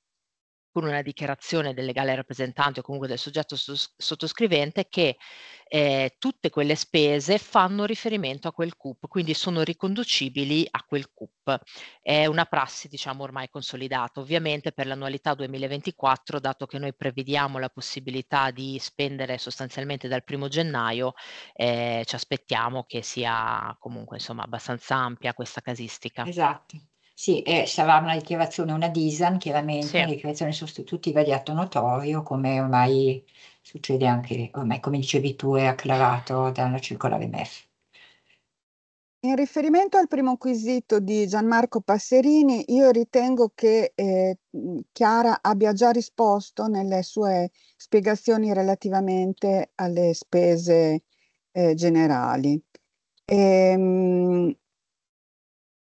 con una dichiarazione del legale rappresentante o comunque del soggetto sottoscrivente che eh, tutte quelle spese fanno riferimento a quel CUP, quindi sono riconducibili a quel CUP. È una prassi diciamo ormai consolidata. Ovviamente per l'annualità 2024, dato che noi prevediamo la possibilità di spendere sostanzialmente dal primo gennaio, eh, ci aspettiamo che sia comunque insomma abbastanza ampia questa casistica. Esatto. Sì, eh, sarà una dichiarazione, una DISAN, chiaramente, sì. dichiarazione sostitutiva di atto notorio, come ormai succede anche, ormai come dicevi tu, è acclarato dalla circolare MEF. In riferimento al primo quesito di Gianmarco Passerini, io ritengo che eh, Chiara abbia già risposto nelle sue spiegazioni relativamente alle spese eh, generali. E, ehm,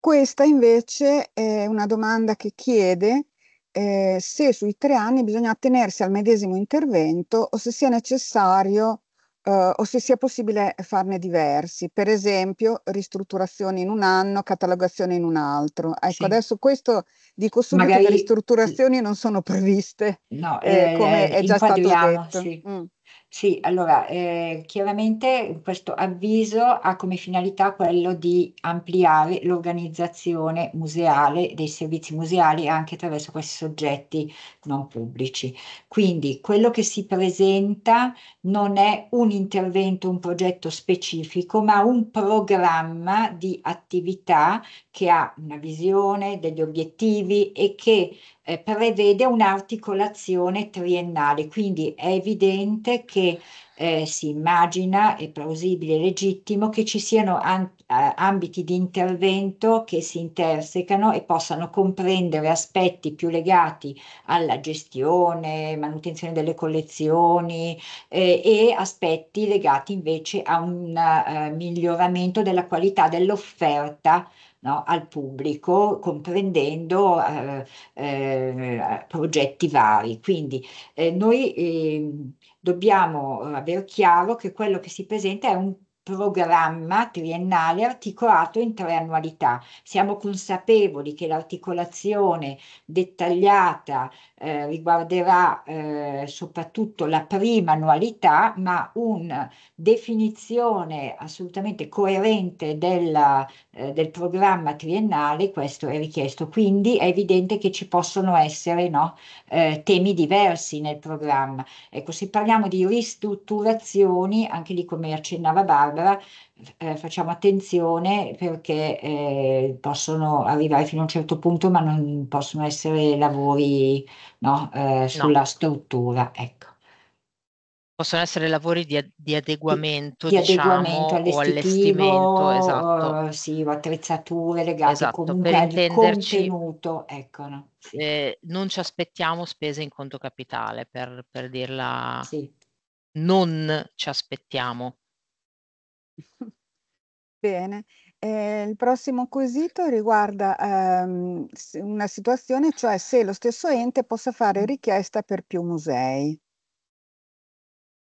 questa invece è una domanda che chiede eh, se sui tre anni bisogna attenersi al medesimo intervento o se sia necessario eh, o se sia possibile farne diversi, per esempio ristrutturazione in un anno, catalogazione in un altro. Ecco, sì. adesso questo dico subito Magari... che le ristrutturazioni non sono previste, no, eh, eh come è eh, già stato detto. Mm. Sì, allora, ehm, chiaramente questo avviso ha come finalità quello di ampliare l'organizzazione museale dei servizi museali anche attraverso questi soggetti non pubblici. Quindi quello che si presenta non è un intervento, un progetto specifico, ma un programma di attività che ha una visione, degli obiettivi e che eh, prevede un'articolazione triennale. Quindi è evidente che perché eh, si immagina, è plausibile, legittimo, che ci siano an- eh, ambiti di intervento che si intersecano e possano comprendere aspetti più legati alla gestione, manutenzione delle collezioni eh, e aspetti legati invece a un uh, miglioramento della qualità dell'offerta no, al pubblico, comprendendo eh, eh, progetti vari. Quindi eh, noi ehm, dobbiamo avere chiaro che quello che si presenta è un programma triennale articolato in tre annualità. Siamo consapevoli che l'articolazione dettagliata eh, riguarderà eh, soprattutto la prima annualità, ma una definizione assolutamente coerente della, eh, del programma triennale, questo è richiesto. Quindi è evidente che ci possono essere no, eh, temi diversi nel programma. Ecco, se parliamo di ristrutturazioni, anche lì come accennava Barbara, eh, facciamo attenzione perché eh, possono arrivare fino a un certo punto, ma non possono essere lavori no, eh, sulla no. struttura. Ecco. Possono essere lavori di, di adeguamento, di, diciamo, adeguamento allestimento, esatto. Eh, sì, o attrezzature legate esatto, comunque al contenuto. Ecco, no? sì. Eh, non ci aspettiamo spese in conto capitale, per, per dirla, sì. non ci aspettiamo. Bene, ehm, il prossimo quesito riguarda, ehm, una situazione, cioè se lo stesso ente possa fare mm. richiesta per più musei.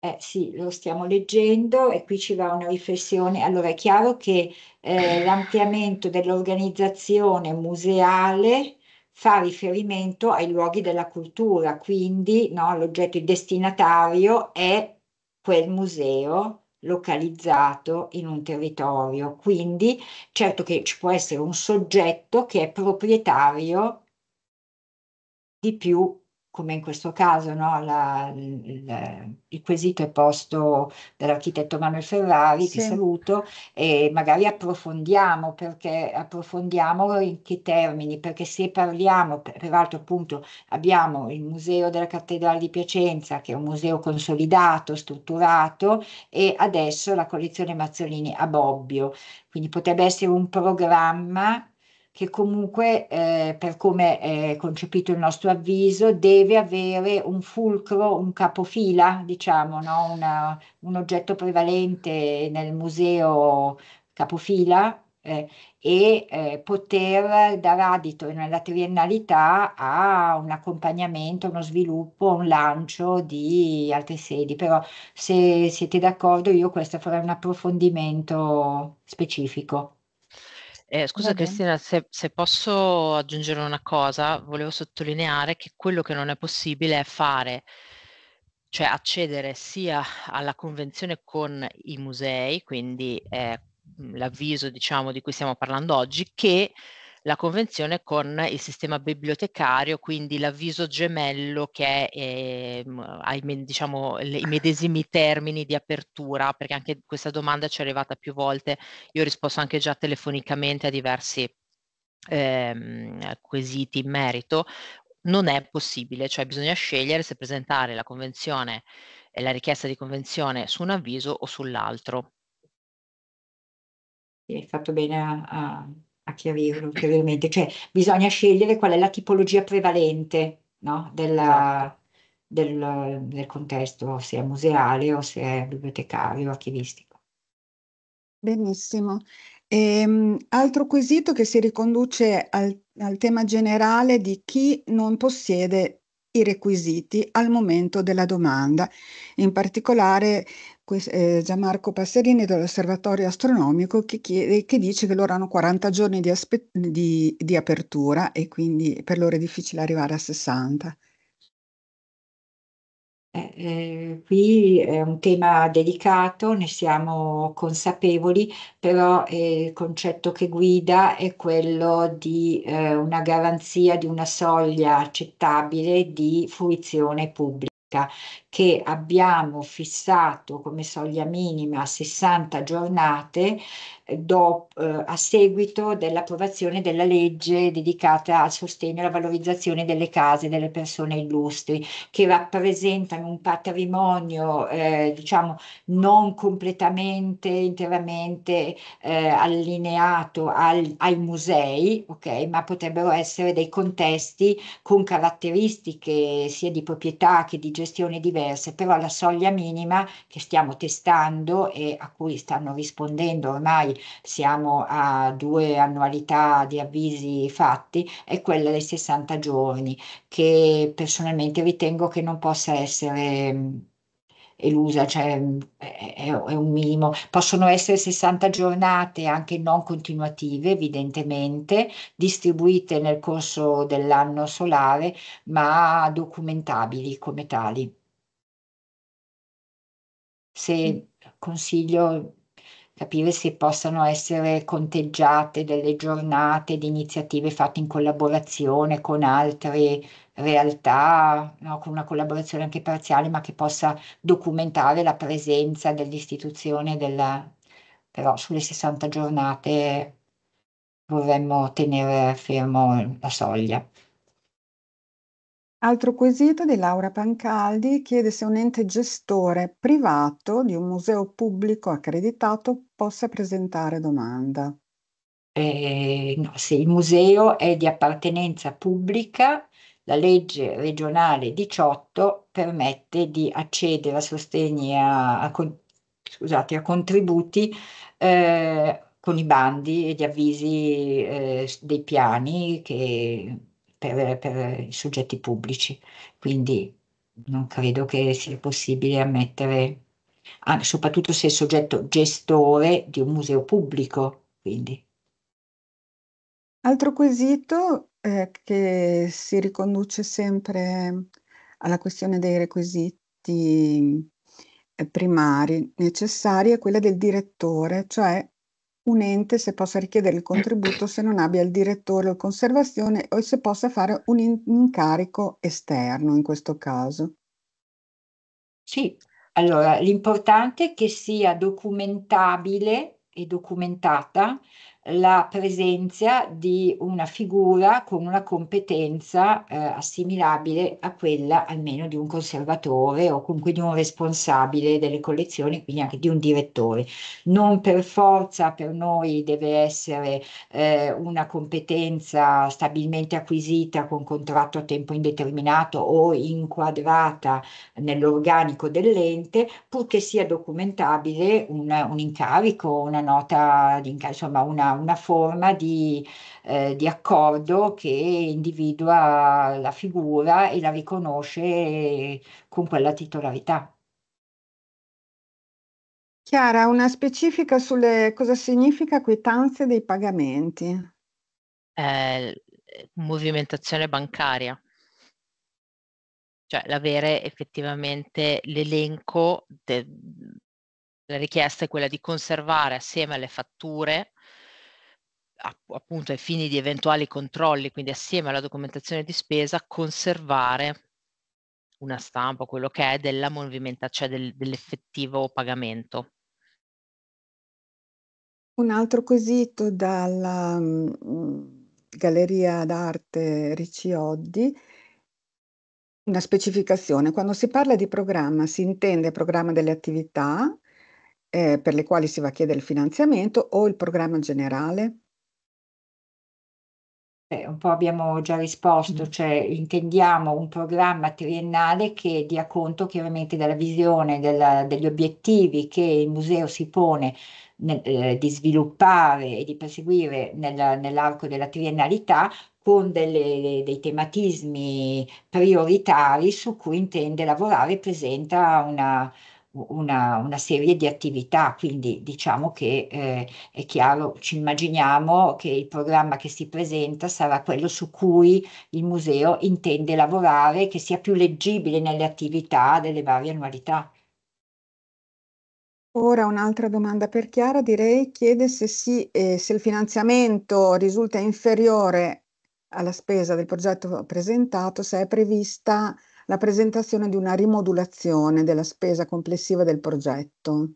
Eh sì, lo stiamo leggendo e qui ci va una riflessione. Allora è chiaro che, ehm, l'ampliamento dell'organizzazione museale fa riferimento ai luoghi della cultura, quindi, no, l'oggetto, destinatario è quel museo localizzato in un territorio. Quindi certo che ci può essere un soggetto che è proprietario di più come in questo caso no, la, il, il, quesito è posto dall'architetto Manuel Ferrari, sì. che saluto, e magari approfondiamo, perché approfondiamo in che termini, perché se parliamo, peraltro appunto abbiamo il Museo della Cattedrale di Piacenza, che è un museo consolidato, strutturato, e adesso la collezione Mazzolini a Bobbio, quindi potrebbe essere un programma che comunque, eh, per come è concepito il nostro avviso, deve avere un fulcro, un capofila, diciamo, no? Una, un oggetto prevalente nel museo capofila eh, e eh, poter dare adito nella triennalità a un accompagnamento, uno sviluppo, un lancio di altre sedi. Però se siete d'accordo io questo farei un approfondimento specifico. Eh, scusa Cristina, se, se, posso aggiungere una cosa, volevo sottolineare che quello che non è possibile è fare, cioè accedere sia alla convenzione con i musei, quindi eh, l'avviso diciamo, di cui stiamo parlando oggi, che la convenzione con il sistema bibliotecario, quindi l'avviso gemello che è, eh, ha diciamo, i medesimi termini di apertura, perché anche questa domanda ci è arrivata più volte, io ho risposto anche già telefonicamente a diversi ehm, quesiti in merito, non è possibile, cioè bisogna scegliere se presentare la convenzione e la richiesta di convenzione su un avviso o sull'altro. Hai fatto bene a chiarirlo ulteriormente, cioè bisogna scegliere qual è la tipologia prevalente no? Della, esatto. del, del, contesto, se è museale o se è bibliotecario archivistico. Benissimo. Ehm, altro quesito che si riconduce al, al tema generale di chi non possiede i requisiti al momento della domanda. In particolare eh, Gianmarco Passerini dell'Osservatorio Astronomico che, chiede, che, dice che loro hanno 40 giorni di, di, di apertura e quindi per loro è difficile arrivare a 60. Eh, eh, qui è un tema delicato, ne siamo consapevoli, però eh, il concetto che guida è quello di eh, una garanzia di una soglia accettabile di fruizione pubblica che abbiamo fissato come soglia minima 60 giornate eh, do, eh, a seguito dell'approvazione della legge dedicata al sostegno e alla valorizzazione delle case delle persone illustri, che rappresentano un patrimonio eh, diciamo non completamente, interamente eh, allineato al, ai musei, okay, ma potrebbero essere dei contesti con caratteristiche sia di proprietà che di gestione diverse diverse, però la soglia minima che stiamo testando e a cui stanno rispondendo ormai siamo a due annualità di avvisi fatti è quella dei 60 giorni che personalmente ritengo che non possa essere mm, elusa, cioè mm, è, un minimo. Possono essere 60 giornate anche non continuative, evidentemente, distribuite nel corso dell'anno solare, ma documentabili come tali se mm. consiglio capire se possano essere conteggiate delle giornate di iniziative fatte in collaborazione con altre realtà, no? con una collaborazione anche parziale, ma che possa documentare la presenza dell'istituzione, della... però sulle 60 giornate vorremmo tenere fermo la soglia. Altro quesito di Laura Pancaldi chiede se un ente gestore privato di un museo pubblico accreditato possa presentare domanda. Eh, no, se il museo è di appartenenza pubblica, la legge regionale 18 permette di accedere a sostegni a, a, con, scusate, a contributi eh, con i bandi e gli avvisi eh, dei piani che per, per i soggetti pubblici, quindi non credo che sia possibile ammettere, ah, soprattutto se è soggetto gestore di un museo pubblico. Quindi. Altro quesito eh, che si riconduce sempre alla questione dei requisiti eh, primari necessari è quella del direttore, cioè un ente se possa richiedere il contributo se non abbia il direttore o conservazione o se possa fare un incarico esterno in questo caso. Sì, allora l'importante è che sia documentabile e documentata la presenza di una figura con una competenza eh, assimilabile a quella almeno di un conservatore o comunque di un responsabile delle collezioni, quindi anche di un direttore. Non per forza per noi deve essere eh, una competenza stabilmente acquisita con contratto a tempo indeterminato o inquadrata nell'organico dell'ente, purché sia documentabile un, un incarico, una nota di incarico, insomma una una forma di, eh, di accordo che individua la figura e la riconosce con quella titolarità. Chiara, una specifica sulle cosa significa quietanze dei pagamenti? Eh, movimentazione bancaria, cioè l'avere effettivamente l'elenco, de... la richiesta è quella di conservare assieme alle fatture appunto ai fini di eventuali controlli, quindi assieme alla documentazione di spesa, conservare una stampa, quello che è, della movimentazione, cioè del, dell'effettivo pagamento. Un altro quesito dalla mm, Galleria d'Arte Ricci Oddi, una specificazione. Quando si parla di programma si intende programma delle attività eh, per le quali si va a chiedere il finanziamento o il programma generale? Eh, un po' abbiamo già risposto, mm. cioè intendiamo un programma triennale che dia conto chiaramente della visione, della, degli obiettivi che il museo si pone nel, eh, di sviluppare e di perseguire nel, nell'arco della triennalità con delle, dei tematismi prioritari su cui intende lavorare e presenta una, una, una, serie di attività, quindi diciamo che eh, è chiaro, ci immaginiamo che il programma che si presenta sarà quello su cui il museo intende lavorare, che sia più leggibile nelle attività delle varie annualità. Ora un'altra domanda per Chiara, direi, chiede se, sì, eh, se il finanziamento risulta inferiore alla spesa del progetto presentato, se è prevista la presentazione di una rimodulazione della spesa complessiva del progetto,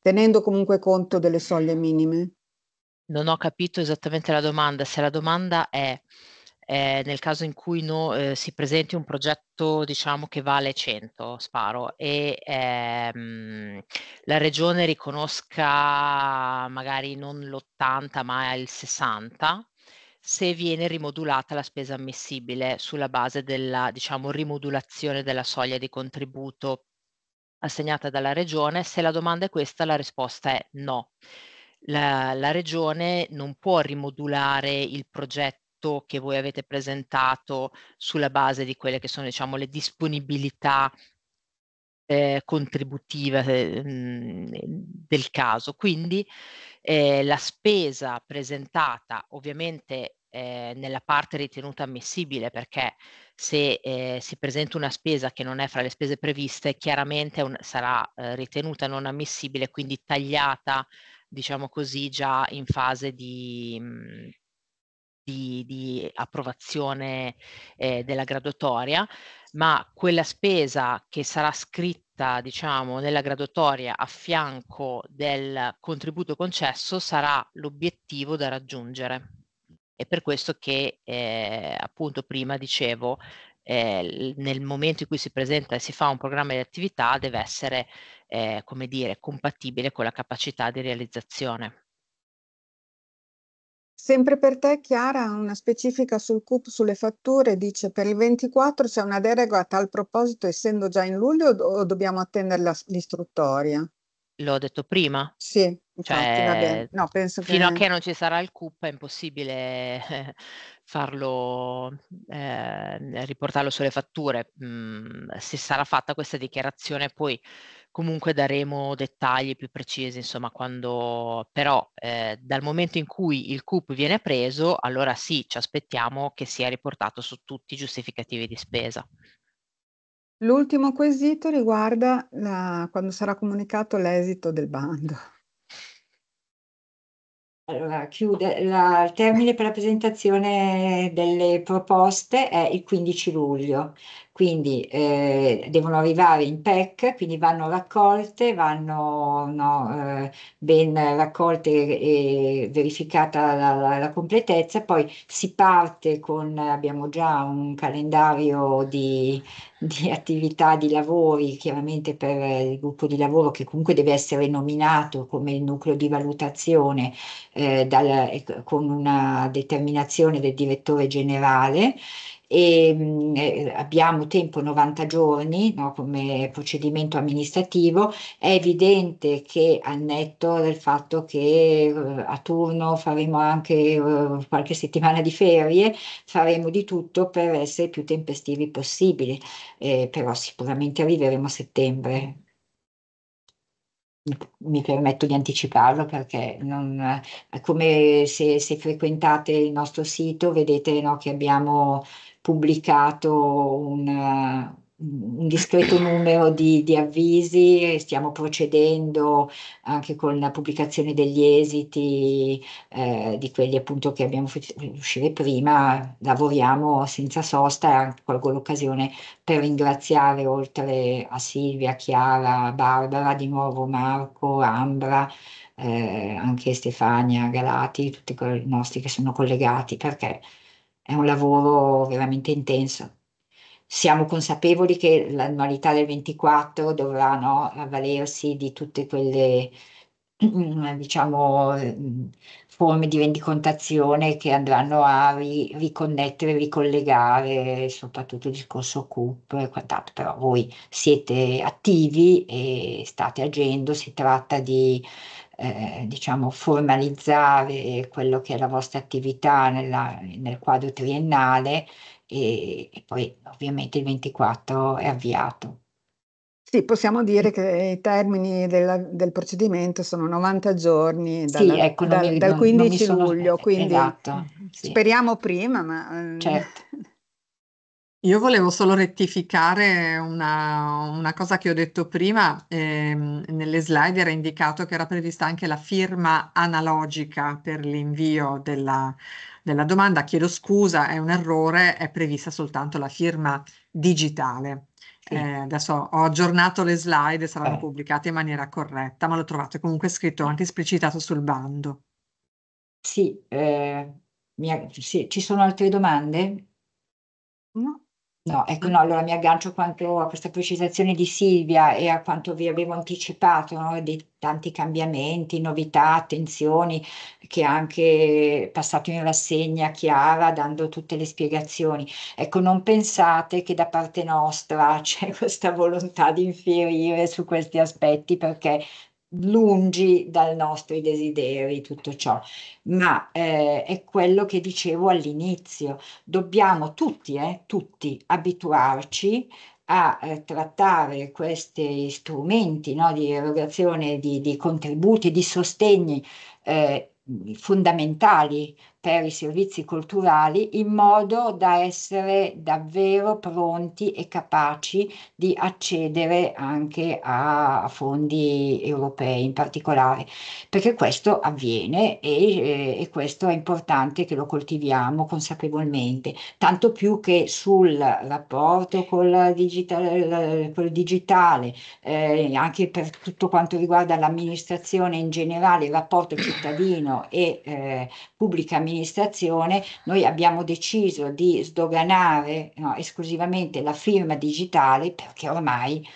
tenendo comunque conto delle soglie minime? Non ho capito esattamente la domanda, se la domanda è eh, nel caso in cui no, eh, si presenti un progetto diciamo che vale 100 sparo e ehm, la regione riconosca magari non l'80 ma il 60 se viene rimodulata la spesa ammissibile sulla base della diciamo, rimodulazione della soglia di contributo assegnata dalla regione. Se la domanda è questa, la risposta è no. La, la regione non può rimodulare il progetto che voi avete presentato sulla base di quelle che sono diciamo, le disponibilità eh, contributiva eh, mh, del caso. Quindi eh, la spesa presentata ovviamente eh, nella parte ritenuta ammissibile perché se eh, si presenta una spesa che non è fra le spese previste chiaramente un, sarà eh, ritenuta non ammissibile quindi tagliata diciamo così già in fase di, di, di approvazione eh, della graduatoria ma quella spesa che sarà scritta, diciamo, nella graduatoria a fianco del contributo concesso sarà l'obiettivo da raggiungere. È per questo che eh, appunto prima dicevo eh, nel momento in cui si presenta e si fa un programma di attività deve essere, eh, come dire, compatibile con la capacità di realizzazione. Sempre per te, Chiara, una specifica sul CUP sulle fatture dice per il 24 c'è una deroga a tal proposito essendo già in luglio o dobbiamo attendere la, l'istruttoria? L'ho detto prima. Sì, infatti, cioè, va No, penso che... Fino a che non ci sarà il CUP è impossibile farlo, eh, riportarlo sulle fatture. Mm, se sarà fatta questa dichiarazione poi Comunque daremo dettagli più precisi, insomma, quando però eh, dal momento in cui il CUP viene preso, allora sì, ci aspettiamo che sia riportato su tutti i giustificativi di spesa. L'ultimo quesito riguarda la, quando sarà comunicato l'esito del bando. Allora, chiude, la, il termine per la presentazione delle proposte è il 15 luglio, quindi eh, devono arrivare in PEC, quindi vanno raccolte, vanno no, eh, ben raccolte e verificata la, la, la, completezza, poi si parte con, abbiamo già un calendario di, di attività, di lavori, chiaramente per il gruppo di lavoro che comunque deve essere nominato come il nucleo di valutazione eh, dal, con una determinazione del direttore generale e ehm, eh, abbiamo tempo 90 giorni no, come procedimento amministrativo, è evidente che al netto del fatto che eh, a turno faremo anche eh, qualche settimana di ferie, faremo di tutto per essere più tempestivi possibile, eh, però sicuramente arriveremo a settembre. Mi permetto di anticiparlo perché non, come se, se frequentate il nostro sito vedete no, che abbiamo pubblicato un, eh, un discreto numero di, di, avvisi, stiamo procedendo anche con la pubblicazione degli esiti, eh, di quelli appunto che abbiamo fatto uscire prima, lavoriamo senza sosta e anche colgo l'occasione per ringraziare oltre a Silvia, Chiara, Barbara, di nuovo Marco, Ambra, eh, anche Stefania, Galati, tutti i nostri che sono collegati perché è un lavoro veramente intenso. Siamo consapevoli che l'annualità del 24 dovrà no, avvalersi di tutte quelle diciamo, forme di rendicontazione che andranno a ri riconnettere, ricollegare soprattutto il discorso CUP e quant'altro, però voi siete attivi e state agendo, si tratta di eh, diciamo, formalizzare quello che è la vostra attività nella, nel quadro triennale e, e, poi ovviamente il 24 è avviato. Sì, possiamo dire che i termini della, del procedimento sono 90 giorni dalla, sì, ecco, da, mi, dal 15 luglio, sono, quindi esatto, sì. speriamo prima, ma... Eh, certo. Io volevo solo rettificare una, una cosa che ho detto prima, ehm, nelle slide era indicato che era prevista anche la firma analogica per l'invio della, della domanda, chiedo scusa, è un errore, è prevista soltanto la firma digitale. Sì. Eh, adesso ho aggiornato le slide, saranno ah. pubblicate in maniera corretta, ma lo trovate comunque scritto anche esplicitato sul bando. Sì, eh, mia, sì. ci sono altre domande? No. No, ecco, no, allora mi aggancio quanto a questa precisazione di Silvia e a quanto vi avevo anticipato, no, dei tanti cambiamenti, novità, attenzioni, che ha anche passato in rassegna Chiara dando tutte le spiegazioni. Ecco, non pensate che da parte nostra c'è questa volontà di infierire su questi aspetti perché lungi dai nostri desideri tutto ciò, ma eh, è quello che dicevo all'inizio, dobbiamo tutti, eh, tutti abituarci a eh, trattare questi strumenti no, di erogazione di, di, contributi, di sostegni eh, fondamentali per i servizi culturali in modo da essere davvero pronti e capaci di accedere anche a fondi europei in particolare, perché questo avviene e, eh, e questo è importante che lo coltiviamo consapevolmente, tanto più che sul rapporto col digitale, col digitale eh, anche per tutto quanto riguarda l'amministrazione in generale, il rapporto cittadino e eh, pubblica amministrazione, amministrazione noi abbiamo deciso di sdoganare no, esclusivamente la firma digitale perché ormai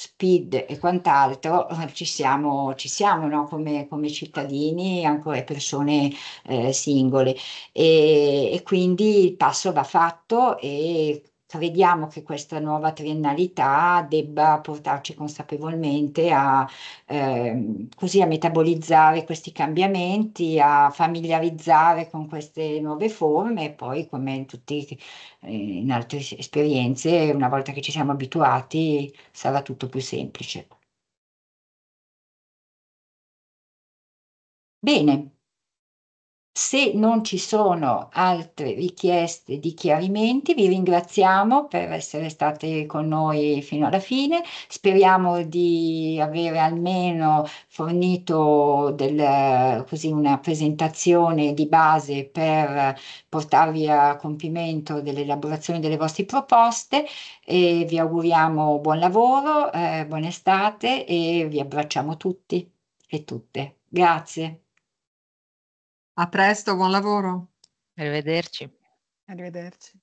speed e quant'altro, eh, ci siamo, ci siamo no? come, come, cittadini e ancora persone eh, singole. E, e, quindi il passo va fatto e Crediamo cioè, che questa nuova triennalità debba portarci consapevolmente a, eh, così a metabolizzare questi cambiamenti, a familiarizzare con queste nuove forme e poi come in tutte eh, in altre esperienze, una volta che ci siamo abituati sarà tutto più semplice. Bene. Se non ci sono altre richieste di chiarimenti, vi ringraziamo per essere state con noi fino alla fine. Speriamo di avere almeno fornito del, così, una presentazione di base per portarvi a compimento dell'elaborazione delle vostre proposte e vi auguriamo buon lavoro, eh, buona estate e vi abbracciamo tutti e tutte. Grazie. A presto, buon lavoro. Arrivederci. Arrivederci.